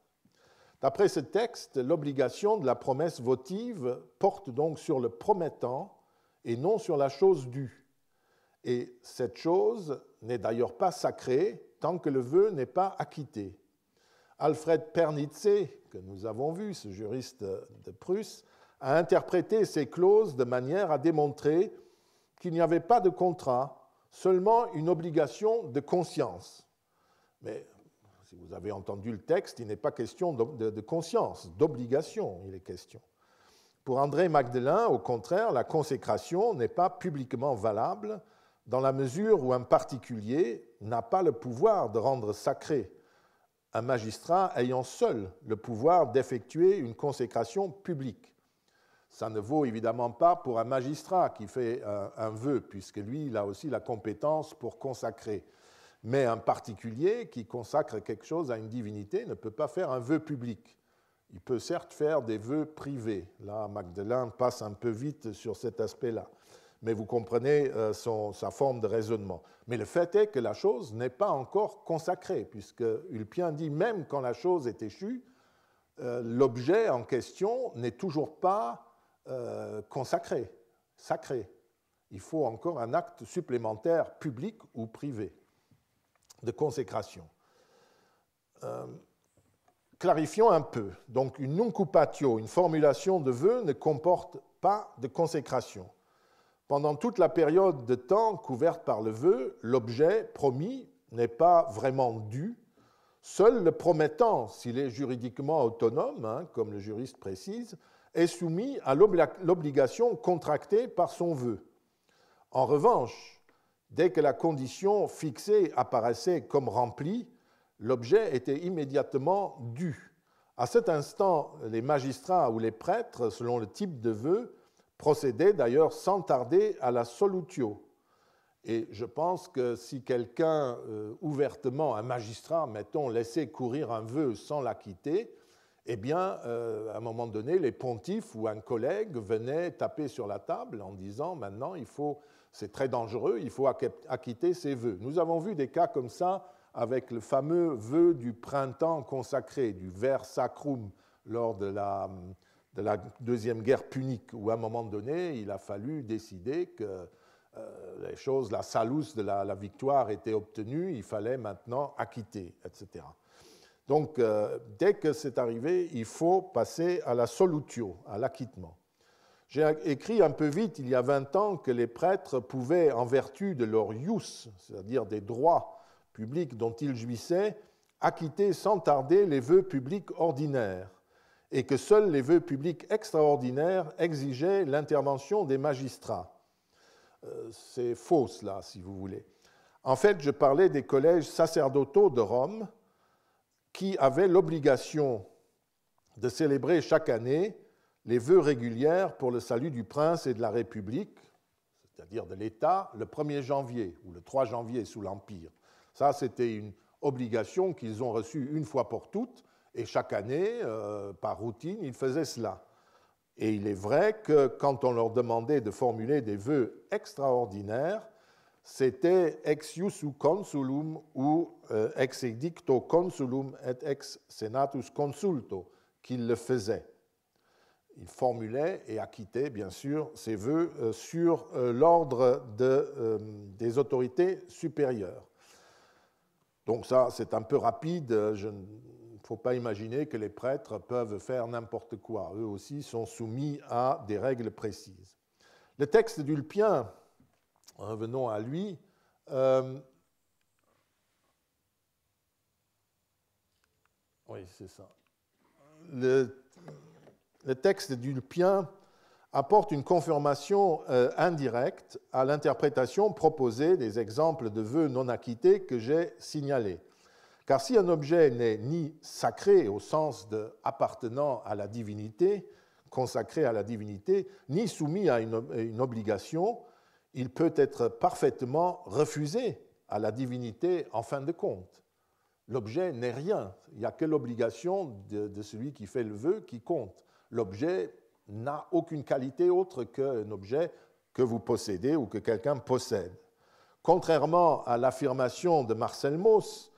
D'après ce texte, l'obligation de la promesse votive porte donc sur le promettant et non sur la chose due. Et cette chose n'est d'ailleurs pas sacrée, tant que le vœu n'est pas acquitté. Alfred Pernitzé, que nous avons vu, ce juriste de Prusse, a interprété ces clauses de manière à démontrer qu'il n'y avait pas de contrat, seulement une obligation de conscience. Mais si vous avez entendu le texte, il n'est pas question de, conscience, d'obligation, il est question. Pour André Magdelin, au contraire, la consécration n'est pas publiquement valable dans la mesure où un particulier n'a pas le pouvoir de rendre sacré un magistrat ayant seul le pouvoir d'effectuer une consécration publique. Ça ne vaut évidemment pas pour un magistrat qui fait un, vœu, puisque lui, il a aussi la compétence pour consacrer. Mais un particulier qui consacre quelque chose à une divinité ne peut pas faire un vœu public. Il peut certes faire des vœux privés. Là, Magdalene passe un peu vite sur cet aspect-là mais vous comprenez euh, sa forme de raisonnement. Mais le fait est que la chose n'est pas encore consacrée, puisque Ulpien dit même quand la chose est échue, euh, l'objet en question n'est toujours pas euh, consacré, sacré. Il faut encore un acte supplémentaire public ou privé de consécration. clarifions un peu. Donc, une non-coupatio, une formulation de vœux, ne comporte pas de consécration. Pendant toute la période de temps couverte par le vœu, l'objet promis n'est pas vraiment dû. Seul le promettant, s'il est juridiquement autonome, hein, comme le juriste précise, est soumis à l'obligation contractée par son vœu. En revanche, dès que la condition fixée apparaissait comme remplie, l'objet était immédiatement dû. À cet instant, les magistrats ou les prêtres, selon le type de vœu, procéder d'ailleurs sans tarder à la solutio. Et je pense que si quelqu'un, euh, ouvertement, un magistrat, mettons, laissait courir un vœu sans l'acquitter, eh bien, euh, à un moment donné, les pontifes ou un collègue venaient taper sur la table en disant maintenant, il faut, c'est très dangereux, il faut acquitter ces vœux. Nous avons vu des cas comme ça avec le fameux vœu du printemps consacré, du vers sacrum, lors de la de la Deuxième Guerre punique, où à un moment donné, il a fallu décider que euh, les choses, la salus de la, victoire était obtenue, il fallait maintenant acquitter, etc. Donc, euh, dès que c'est arrivé, il faut passer à la solutio, à l'acquittement. J'ai écrit un peu vite, il y a 20 ans, que les prêtres pouvaient, en vertu de leur ius, c'est-à-dire des droits publics dont ils jouissaient, acquitter sans tarder les vœux publics ordinaires et que seuls les vœux publics extraordinaires exigeaient l'intervention des magistrats. Euh, c'est faux cela, si vous voulez. En fait, je parlais des collèges sacerdotaux de Rome qui avaient l'obligation de célébrer chaque année les vœux régulières pour le salut du prince et de la République, c'est-à-dire de l'État, le 1er janvier ou le 3 janvier sous l'Empire. Ça, c'était une obligation qu'ils ont reçue une fois pour toutes et chaque année, euh, par routine, ils faisaient cela. Et il est vrai que quand on leur demandait de formuler des vœux extraordinaires, c'était ex iusu consulum ou euh, ex edicto consulum et ex senatus consulto qu'ils le faisaient. Ils formulaient et acquittaient, bien sûr, ces vœux euh, sur l'ordre de, des autorités supérieures. Donc ça, c'est un peu rapide. Je faut pas imaginer que les prêtres peuvent faire n'importe quoi. Eux aussi sont soumis à des règles précises. Le texte d'Ulpien, revenons à lui, euh, oui, c'est ça. Le, texte d'Ulpien apporte une confirmation euh, indirecte à l'interprétation proposée des exemples de vœux non acquittés que j'ai signalés. Car si un objet n'est ni sacré au sens de appartenant à la divinité, consacré à la divinité, ni soumis à une, obligation, il peut être parfaitement refusé à la divinité en fin de compte. L'objet n'est rien, il n'y a que l'obligation de, de celui qui fait le vœu qui compte. L'objet n'a aucune qualité autre qu'un objet que vous possédez ou que quelqu'un possède. Contrairement à l'affirmation de Marcel Mauss,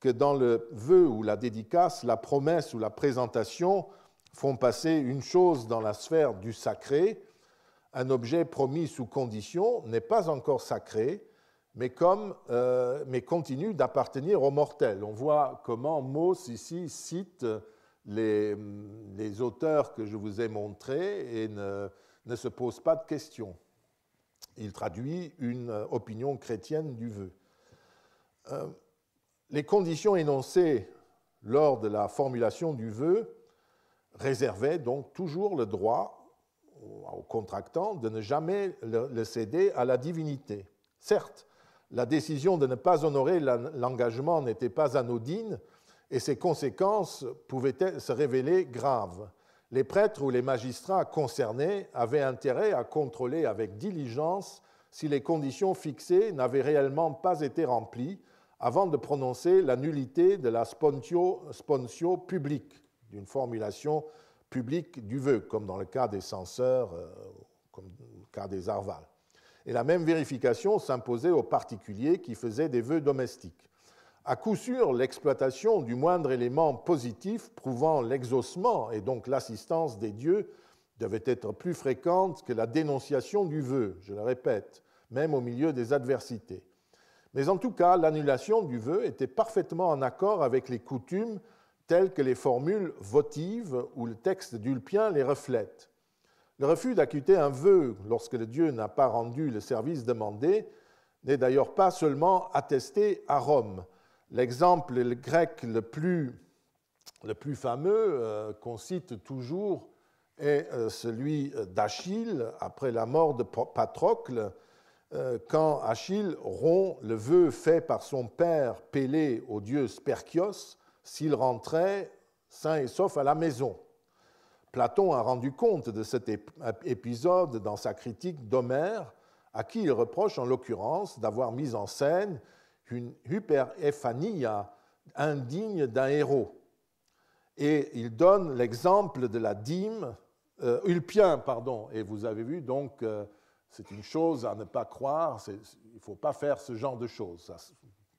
que dans le vœu ou la dédicace, la promesse ou la présentation font passer une chose dans la sphère du sacré. Un objet promis sous condition n'est pas encore sacré, mais, euh, continue d'appartenir au mortels. On voit comment Mauss ici cite les, auteurs que je vous ai montrés et ne, se pose pas de questions. Il traduit une opinion chrétienne du vœu. Euh, les conditions énoncées lors de la formulation du vœu réservaient donc toujours le droit au contractant de ne jamais le céder à la divinité. Certes, la décision de ne pas honorer l'engagement n'était pas anodine et ses conséquences pouvaient se révéler graves. Les prêtres ou les magistrats concernés avaient intérêt à contrôler avec diligence si les conditions fixées n'avaient réellement pas été remplies avant de prononcer la nullité de la spontio, spontio publique, d'une formulation publique du vœu, comme dans le cas des censeurs, comme euh, comme le cas des arvales. Et la même vérification s'imposait aux particuliers qui faisaient des vœux domestiques. À coup sûr, l'exploitation du moindre élément positif prouvant l'exaucement et donc l'assistance des dieux devait être plus fréquente que la dénonciation du vœu, je le répète, même au milieu des adversités. Mais en tout cas, l'annulation du vœu était parfaitement en accord avec les coutumes telles que les formules votives ou le texte d'Ulpien les reflètent. Le refus d'acquitter un vœu lorsque le dieu n'a pas rendu le service demandé n'est d'ailleurs pas seulement attesté à Rome. L'exemple grec le plus, le plus fameux euh, qu'on cite toujours est euh, celui d'Achille après la mort de Patrocle euh, quand Achille rompt le vœu fait par son père Pélée au dieu Sperchios s'il rentrait sain et sauf à la maison. Platon a rendu compte de cet épisode dans sa critique d'Homère, à qui il reproche en l'occurrence d'avoir mis en scène une hyperéphania indigne d'un héros. Et il donne l'exemple de la dîme, euh, Ulpien, pardon, et vous avez vu donc euh, c'est une chose à ne pas croire, il ne faut pas faire ce genre de choses.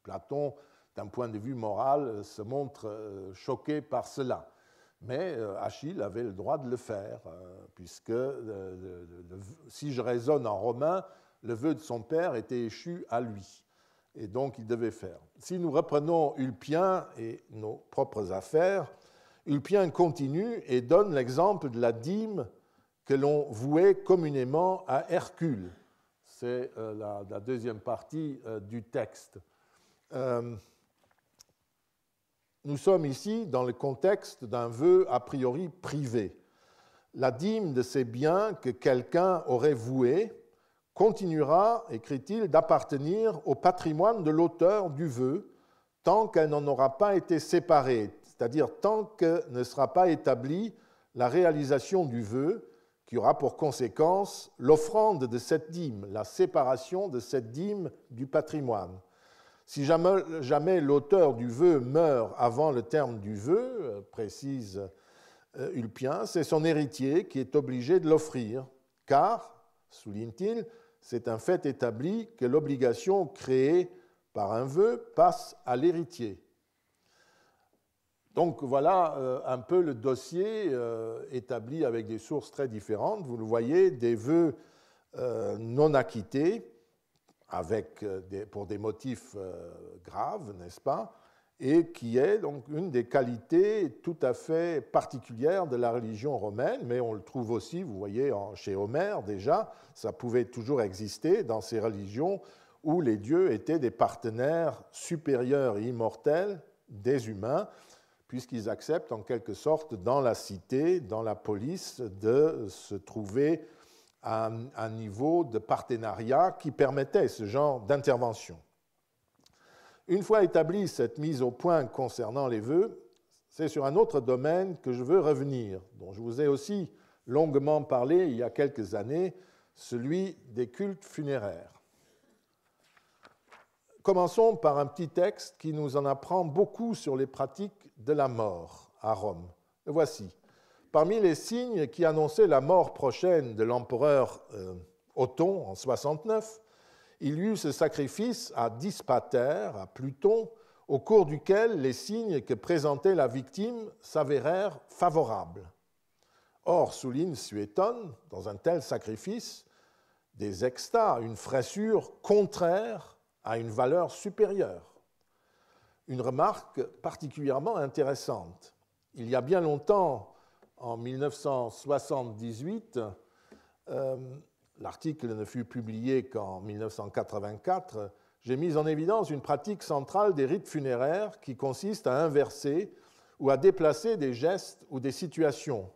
Platon, d'un point de vue moral, euh, se montre euh, choqué par cela. Mais euh, Achille avait le droit de le faire, puisque si je raisonne en romain, le vœu de son père était échu à lui. Et donc il devait faire. Si nous reprenons Ulpien et nos propres affaires, Ulpien continue et donne l'exemple de la dîme que l'on vouait communément à Hercule. C'est euh, la, deuxième partie euh, du texte. Euh, nous sommes ici dans le contexte d'un vœu a priori privé. La dîme de ces biens que quelqu'un aurait voués continuera, écrit-il, d'appartenir au patrimoine de l'auteur du vœu tant qu'elle n'en aura pas été séparée, c'est-à-dire tant que ne sera pas établie la réalisation du vœu qui aura pour conséquence l'offrande de cette dîme, la séparation de cette dîme du patrimoine. Si jamais, l'auteur du vœu meurt avant le terme du vœu, précise euh, Ulpien, c'est son héritier qui est obligé de l'offrir, car, souligne-t-il, c'est un fait établi que l'obligation créée par un vœu passe à l'héritier. Donc voilà euh, un peu le dossier euh, établi avec des sources très différentes. Vous le voyez, des vœux euh, non acquittés pour des motifs graves, n'est-ce pas Et qui est donc une des qualités tout à fait particulières de la religion romaine, mais on le trouve aussi, vous voyez, chez Homère déjà, ça pouvait toujours exister dans ces religions où les dieux étaient des partenaires supérieurs et immortels des humains puisqu'ils acceptent en quelque sorte dans la cité, dans la police, de se trouver à un, niveau de partenariat qui permettait ce genre d'intervention. Une fois établie cette mise au point concernant les vœux, c'est sur un autre domaine que je veux revenir, dont je vous ai aussi longuement parlé il y a quelques années, celui des cultes funéraires. Commençons par un petit texte qui nous en apprend beaucoup sur les pratiques de la mort à Rome. Le voici. Parmi les signes qui annonçaient la mort prochaine de l'empereur euh, Othon en 69, il y eut ce sacrifice à Dispater, à Pluton, au cours duquel les signes que présentait la victime s'avérèrent favorables. Or, souligne Suétone, dans un tel sacrifice, des extas, une fraissure contraire à une valeur supérieure une remarque particulièrement intéressante. Il y a bien longtemps, en 1978, euh, l'article ne fut publié qu'en 1984, j'ai mis en évidence une pratique centrale des rites funéraires qui consiste à inverser ou à déplacer des gestes ou des situations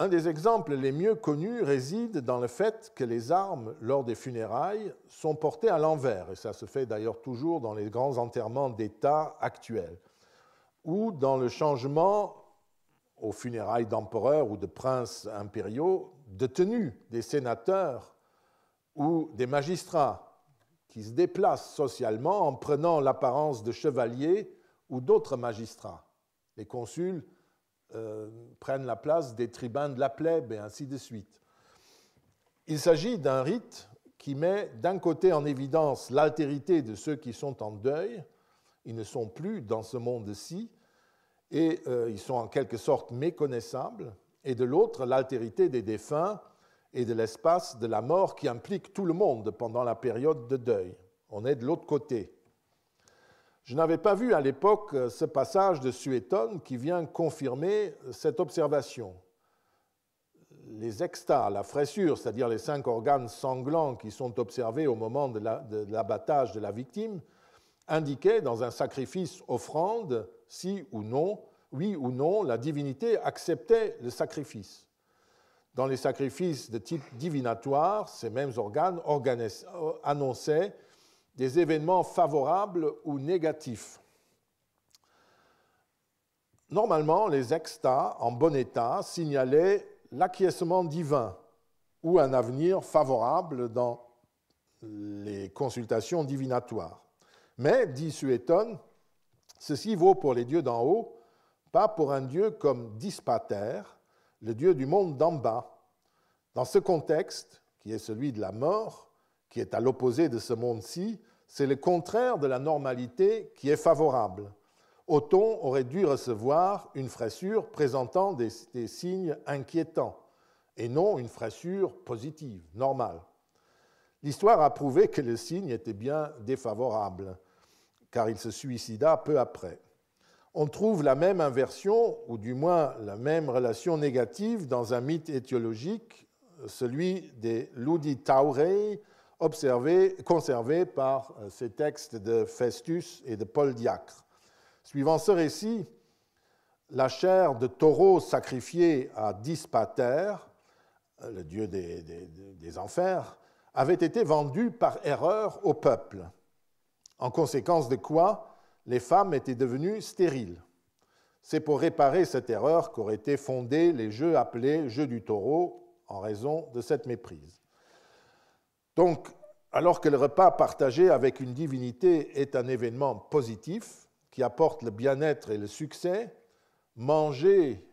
un des exemples les mieux connus réside dans le fait que les armes, lors des funérailles, sont portées à l'envers, et ça se fait d'ailleurs toujours dans les grands enterrements d'État actuels, ou dans le changement aux funérailles d'empereurs ou de princes impériaux de tenue des sénateurs ou des magistrats qui se déplacent socialement en prenant l'apparence de chevaliers ou d'autres magistrats. Les consuls euh, prennent la place des tribuns de la plèbe et ainsi de suite. Il s'agit d'un rite qui met d'un côté en évidence l'altérité de ceux qui sont en deuil, ils ne sont plus dans ce monde-ci, et euh, ils sont en quelque sorte méconnaissables, et de l'autre l'altérité des défunts et de l'espace de la mort qui implique tout le monde pendant la période de deuil. On est de l'autre côté. Je n'avais pas vu à l'époque euh, ce passage de Suétone qui vient confirmer euh, cette observation. Les extas, la fraissure, c'est-à-dire les cinq organes sanglants qui sont observés au moment de l'abattage de, de la victime, indiquaient dans un sacrifice offrande si ou non, oui ou non, la divinité acceptait le sacrifice. Dans les sacrifices de type divinatoire, ces mêmes organes euh, annonçaient des événements favorables ou négatifs. Normalement, les extas en bon état signalaient l'acquiescement divin ou un avenir favorable dans les consultations divinatoires. Mais, dit Sueton, ceci vaut pour les dieux d'en haut, pas pour un dieu comme Dispater, le dieu du monde d'en bas. Dans ce contexte, qui est celui de la mort, qui est à l'opposé de ce monde-ci, c'est le contraire de la normalité qui est favorable. Othon aurait dû recevoir une fraissure présentant des, signes inquiétants et non une fraissure positive, normale. L'histoire a prouvé que le signe était bien défavorable, car il se suicida peu après. On trouve la même inversion, ou du moins la même relation négative, dans un mythe étiologique, euh, celui des Ludi Taurei, Observé, conservé par euh, ces textes de Festus et de Paul Diacre. Suivant ce récit, la chair de taureau sacrifiée à Dispater, euh, le dieu des, des enfers, avait été vendue par erreur au peuple, en conséquence de quoi les femmes étaient devenues stériles. C'est pour réparer cette erreur qu'auraient été fondés les jeux appelés Jeux du taureau en raison de cette méprise. Donc, alors que le repas partagé avec une divinité est un événement positif qui apporte le bien-être et le succès, manger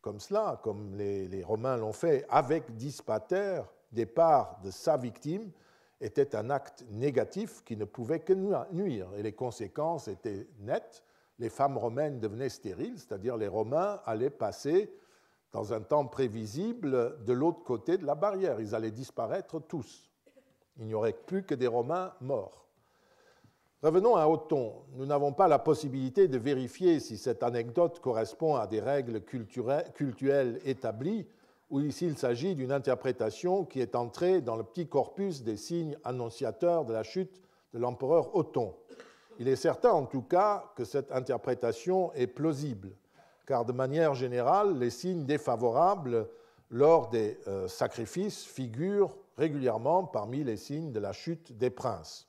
comme cela, comme les, Romains l'ont fait, avec dispater des parts de sa victime, était un acte négatif qui ne pouvait que nuire. Et les conséquences étaient nettes. Les femmes romaines devenaient stériles, c'est-à-dire les Romains allaient passer dans un temps prévisible de l'autre côté de la barrière. Ils allaient disparaître tous. Il n'y aurait plus que des Romains morts. Revenons à Othon. Nous n'avons pas la possibilité de vérifier si cette anecdote correspond à des règles culturelles établies ou s'il s'agit d'une interprétation qui est entrée dans le petit corpus des signes annonciateurs de la chute de l'empereur Othon. Il est certain en tout cas que cette interprétation est plausible, car de manière générale, les signes défavorables lors des euh, sacrifices figurent régulièrement parmi les signes de la chute des princes.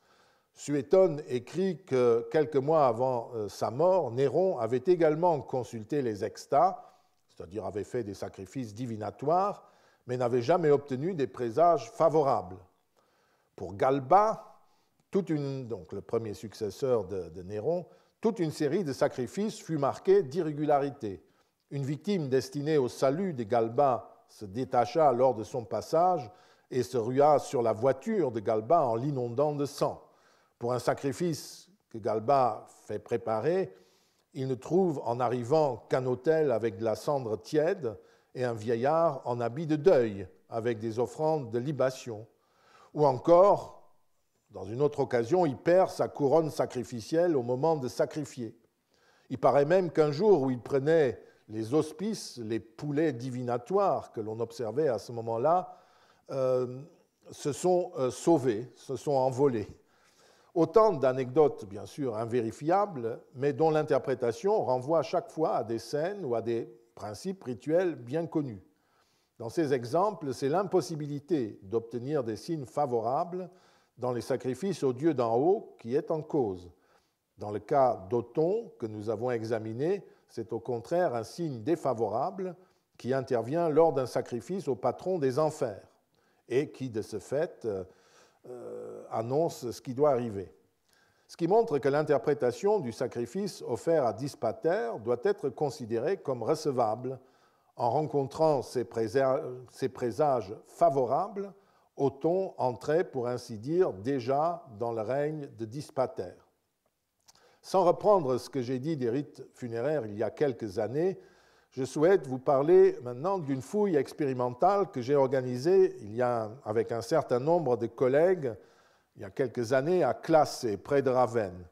Suétone écrit que quelques mois avant euh, sa mort, Néron avait également consulté les extas, c'est-à-dire avait fait des sacrifices divinatoires, mais n'avait jamais obtenu des présages favorables. Pour Galba, toute donc le premier successeur de, Néron, toute une série de sacrifices fut marquée d'irrégularité. Une victime destinée au salut de Galba se détacha lors de son passage et se rua sur la voiture de Galba en l'inondant de sang. Pour un sacrifice que Galba fait préparer, il ne trouve en arrivant qu'un autel avec de la cendre tiède et un vieillard en habit de deuil avec des offrandes de libation. Ou encore, dans une autre occasion, il perd sa couronne sacrificielle au moment de sacrifier. Il paraît même qu'un jour où il prenait les hospices, les poulets divinatoires que l'on observait à ce moment-là, euh, se sont euh, sauvés, se sont envolés. Autant d'anecdotes, bien sûr, invérifiables, mais dont l'interprétation renvoie à chaque fois à des scènes ou à des principes rituels bien connus. Dans ces exemples, c'est l'impossibilité d'obtenir des signes favorables dans les sacrifices aux dieux d'en haut qui est en cause. Dans le cas d'Othon, que nous avons examiné, c'est au contraire un signe défavorable qui intervient lors d'un sacrifice au patron des enfers et qui, de ce fait, euh, euh, annonce ce qui doit arriver. Ce qui montre que l'interprétation du sacrifice offert à Dispater doit être considérée comme recevable en rencontrant ces présages favorables au ton entré, pour ainsi dire, déjà dans le règne de Dispater. Sans reprendre ce que j'ai dit des rites funéraires il y a quelques années, je souhaite vous parler maintenant d'une fouille expérimentale que j'ai organisée il y a, avec un certain nombre de collègues il y a quelques années à Classe, près de Ravenne.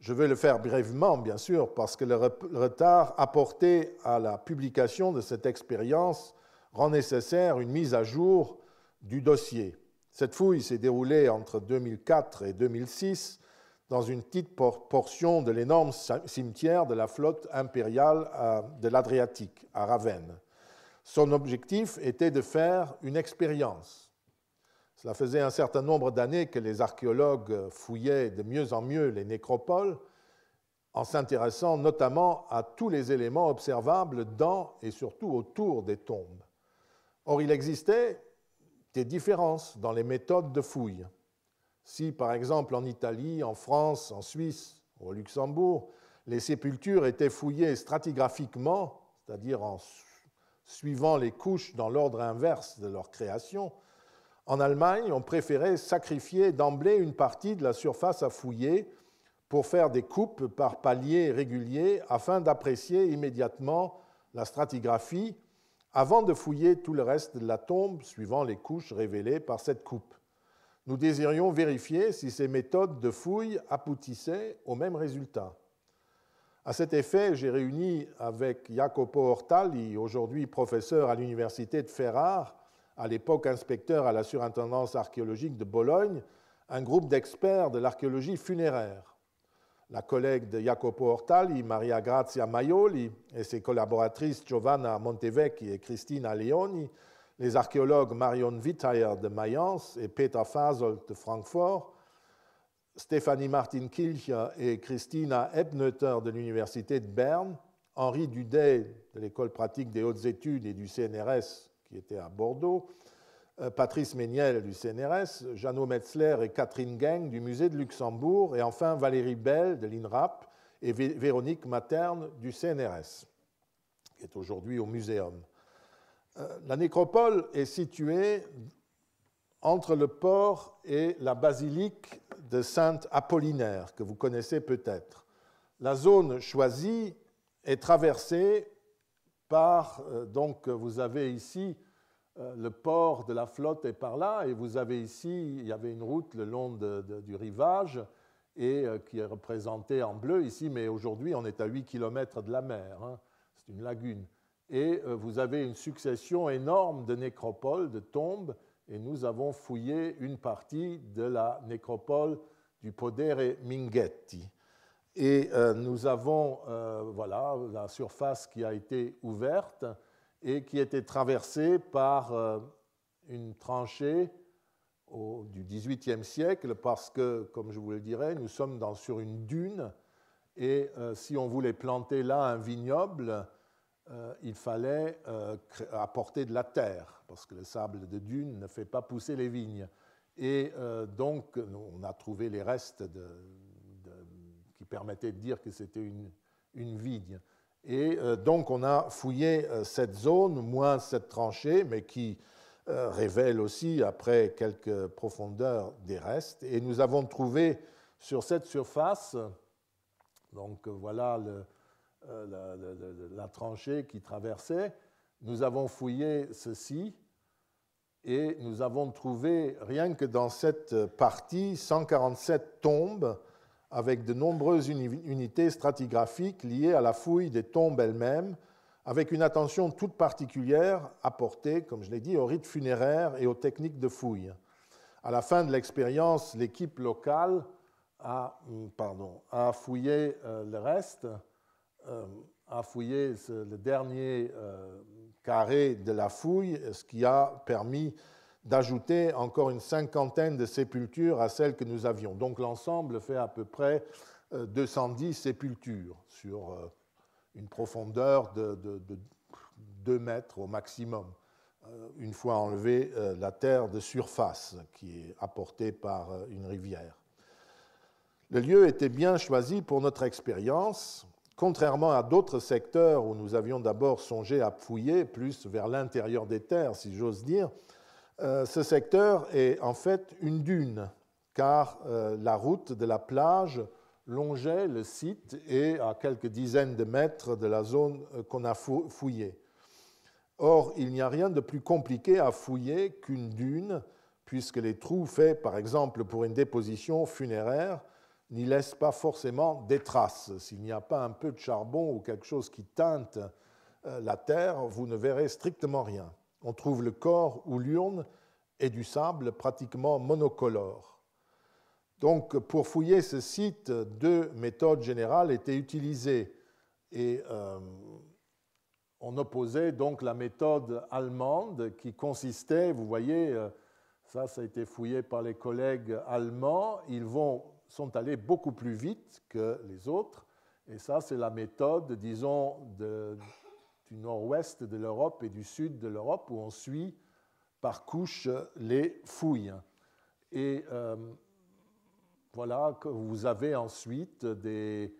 Je vais le faire brièvement, bien sûr, parce que le retard apporté à la publication de cette expérience rend nécessaire une mise à jour du dossier. Cette fouille s'est déroulée entre 2004 et 2006 dans une petite portion de l'énorme cimetière de la flotte impériale euh, de l'Adriatique, à Ravenne. Son objectif était de faire une expérience. Cela faisait un certain nombre d'années que les archéologues fouillaient de mieux en mieux les nécropoles, en s'intéressant notamment à tous les éléments observables dans et surtout autour des tombes. Or, il existait des différences dans les méthodes de fouille. Si, par exemple, en Italie, en France, en Suisse, au Luxembourg, les sépultures étaient fouillées stratigraphiquement, c'est-à-dire en suivant les couches dans l'ordre inverse de leur création, en Allemagne, on préférait sacrifier d'emblée une partie de la surface à fouiller pour faire des coupes par paliers réguliers afin d'apprécier immédiatement la stratigraphie avant de fouiller tout le reste de la tombe suivant les couches révélées par cette coupe nous désirions vérifier si ces méthodes de fouille aboutissaient au même résultat. À cet effet, j'ai réuni avec Jacopo Ortali, aujourd'hui professeur à l'université de Ferrare, à l'époque inspecteur à la surintendance archéologique de Bologne, un groupe d'experts de l'archéologie funéraire. La collègue de Jacopo Ortali, Maria Grazia Maioli, et ses collaboratrices Giovanna Montevecchi et Cristina Leoni les archéologues Marion Wittayer de Mayence et Peter Fasolt de Francfort, Stéphanie Martin Kilcher et Christina Ebneuter de l'Université de Berne, Henri Dudet de l'École pratique des hautes études et du CNRS qui était à Bordeaux, euh, Patrice Méniel du CNRS, Jeannot Metzler et Catherine Geng du musée de Luxembourg, et enfin Valérie Bell de l'INRAP et Véronique Materne du CNRS, qui est aujourd'hui au Muséum. Euh, la nécropole est située entre le port et la basilique de Sainte-Apollinaire, que vous connaissez peut-être. La zone choisie est traversée par, euh, donc vous avez ici euh, le port de la flotte est par là, et vous avez ici, il y avait une route le long du rivage, et qui est représentée en bleu ici, mais aujourd'hui on est à 8 km de la mer, hein. c'est une lagune et euh, vous avez une succession énorme de nécropoles, de tombes, et nous avons fouillé une partie de la nécropole du Podere Minghetti. Et euh, nous avons euh, voilà, la surface qui a été ouverte et qui était traversée par une tranchée du XVIIIe siècle, parce que, comme je vous le dirais, nous sommes sur une dune, et si on voulait planter là un vignoble, euh, il fallait euh, apporter de la terre, parce que le sable de dune ne fait pas pousser les vignes. Et euh, donc, on a trouvé les restes qui permettaient de dire que c'était une, une, vigne. Et donc, on a fouillé cette zone, moins cette tranchée, mais qui révèle aussi, après quelques profondeurs, des restes. Et nous avons trouvé sur cette surface, donc voilà le, euh, la, tranchée qui traversait, nous avons fouillé ceci et nous avons trouvé, rien que dans cette partie, 147 tombes avec de nombreuses unités stratigraphiques liées à la fouille des tombes elles-mêmes, avec une attention toute particulière apportée, comme je l'ai dit, aux rites funéraires et aux techniques de fouille. À la fin de l'expérience, l'équipe locale a, pardon, a fouillé euh, le reste euh, a fouillé le dernier euh, carré de la fouille, ce qui a permis d'ajouter encore une cinquantaine de sépultures à celles que nous avions. Donc l'ensemble fait à peu près 210 euh, sépultures sur une profondeur de, 2 mètres au maximum, une fois enlevée la terre de surface qui est apportée par une rivière. Le lieu était bien choisi pour notre expérience contrairement à d'autres secteurs où nous avions d'abord songé à fouiller plus vers l'intérieur des terres, si j'ose dire, euh, ce secteur est en fait une dune, car euh, la route de la plage longeait le site et à quelques dizaines de mètres de la zone euh, qu'on a fouillée. Or, il n'y a rien de plus compliqué à fouiller qu'une dune, puisque les trous faits, par exemple, pour une déposition funéraire, n'y laisse pas forcément des traces. S'il n'y a pas un peu de charbon ou quelque chose qui teinte euh, la terre, vous ne verrez strictement rien. On trouve le corps ou l'urne et du sable pratiquement monocolore. Donc pour fouiller ce site, deux méthodes générales étaient utilisées et euh, on opposait donc la méthode allemande qui consistait, vous voyez, euh, ça ça a été fouillé par les collègues allemands, ils vont sont allés beaucoup plus vite que les autres. Et ça, c'est la méthode, disons, du nord-ouest de l'Europe et du sud de l'Europe, où on suit par couche les fouilles. Et euh, voilà que vous avez ensuite des,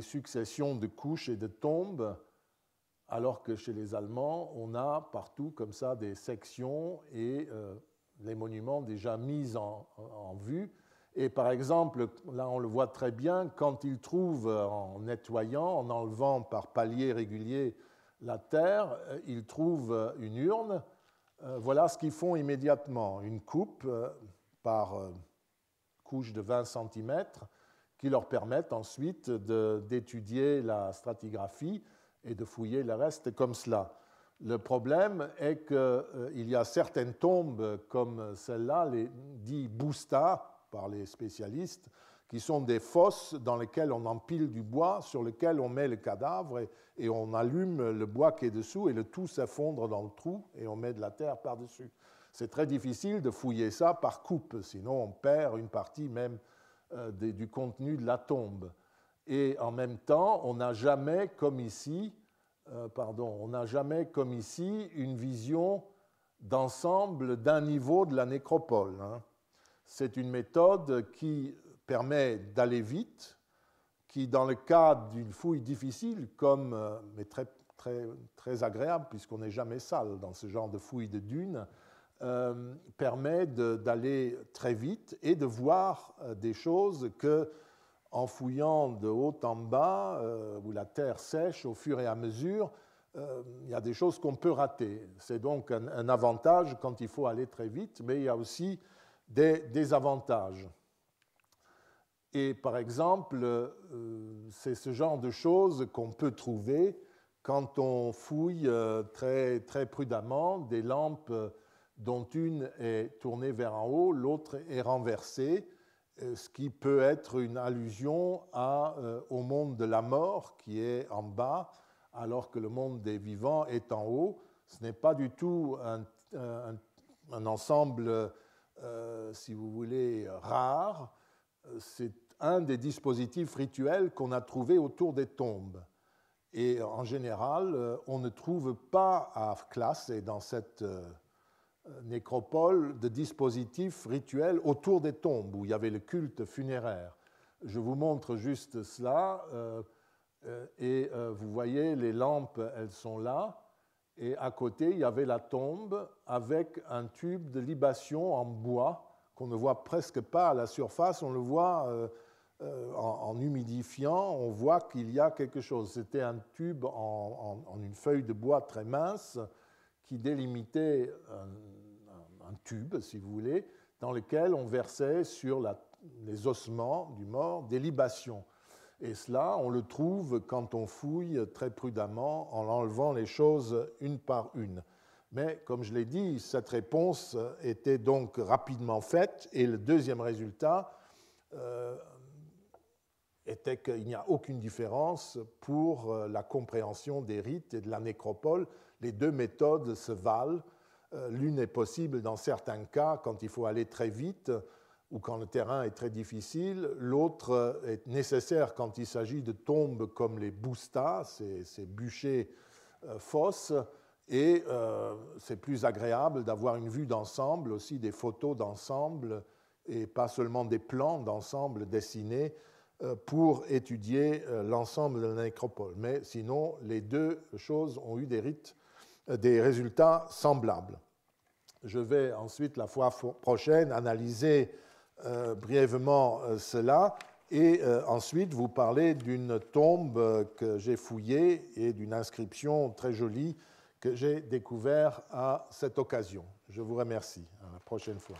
successions de couches et de tombes, alors que chez les Allemands, on a partout comme ça des sections et euh, les monuments déjà mis en vue et par exemple, là on le voit très bien, quand ils trouvent, euh, en nettoyant, en enlevant par paliers réguliers la terre, euh, ils trouvent euh, une urne. Voilà ce qu'ils font immédiatement, une coupe par couche de 20 cm qui leur permettent ensuite d'étudier la stratigraphie et de fouiller le reste comme cela. Le problème est qu'il y a certaines tombes comme celle-là, les dits boustas, par les spécialistes, qui sont des fosses dans lesquelles on empile du bois, sur lequel on met le cadavre et, on allume le bois qui est dessous et le tout s'effondre dans le trou et on met de la terre par-dessus. C'est très difficile de fouiller ça par coupe, sinon on perd une partie même euh, du contenu de la tombe. Et en même temps, on n'a jamais, comme ici, euh, pardon, on n'a jamais, comme ici, une vision d'ensemble d'un niveau de la nécropole. Hein. C'est une méthode qui permet d'aller vite, qui, dans le cas d'une fouille difficile, comme, euh, mais très, agréable, puisqu'on n'est jamais sale dans ce genre de fouille de dunes, euh, permet d'aller très vite et de voir euh, des choses que, en fouillant de haut en bas, où la terre sèche au fur et à mesure, il y a des choses qu'on peut rater. C'est donc un, avantage quand il faut aller très vite, mais il y a aussi des désavantages. Et par exemple, euh, c'est ce genre de choses qu'on peut trouver quand on fouille euh, très, très prudemment des lampes euh, dont une est tournée vers en haut, l'autre est renversée, ce qui peut être une allusion à, au monde de la mort qui est en bas, alors que le monde des vivants est en haut. Ce n'est pas du tout un, un ensemble euh, si vous voulez, rare. Euh, c'est un des dispositifs rituels qu'on a trouvé autour des tombes. Et en général, euh, on ne trouve pas à Classe et dans cette nécropole de dispositifs rituels autour des tombes où il y avait le culte funéraire. Je vous montre juste cela et vous voyez les lampes, elles sont là. Et à côté, il y avait la tombe avec un tube de libation en bois qu'on ne voit presque pas à la surface. On le voit euh, euh, en, humidifiant, on voit qu'il y a quelque chose. C'était un tube en, une feuille de bois très mince qui délimitait un, tube, si vous voulez, dans lequel on versait sur les ossements du mort des libations. Et cela, on le trouve quand on fouille très prudemment en enlevant les choses une par une. Mais comme je l'ai dit, cette réponse était donc rapidement faite et le deuxième résultat euh, était qu'il n'y a aucune différence pour euh, la compréhension des rites et de la nécropole. Les deux méthodes se valent. Euh, l'une est possible dans certains cas quand il faut aller très vite, ou quand le terrain est très difficile. L'autre est nécessaire quand il s'agit de tombes comme les Boustas, ces, bûchers euh, fosses. Et euh, c'est plus agréable d'avoir une vue d'ensemble, aussi des photos d'ensemble, et pas seulement des plans d'ensemble dessinés euh, pour étudier l'ensemble de la nécropole. Mais sinon, les deux choses ont eu des, rites, des résultats semblables. Je vais ensuite, la fois prochaine, analyser euh, brièvement euh, cela, et euh, ensuite vous parler d'une tombe que j'ai fouillée et d'une inscription très jolie que j'ai découverte à cette occasion. Je vous remercie. À la prochaine fois.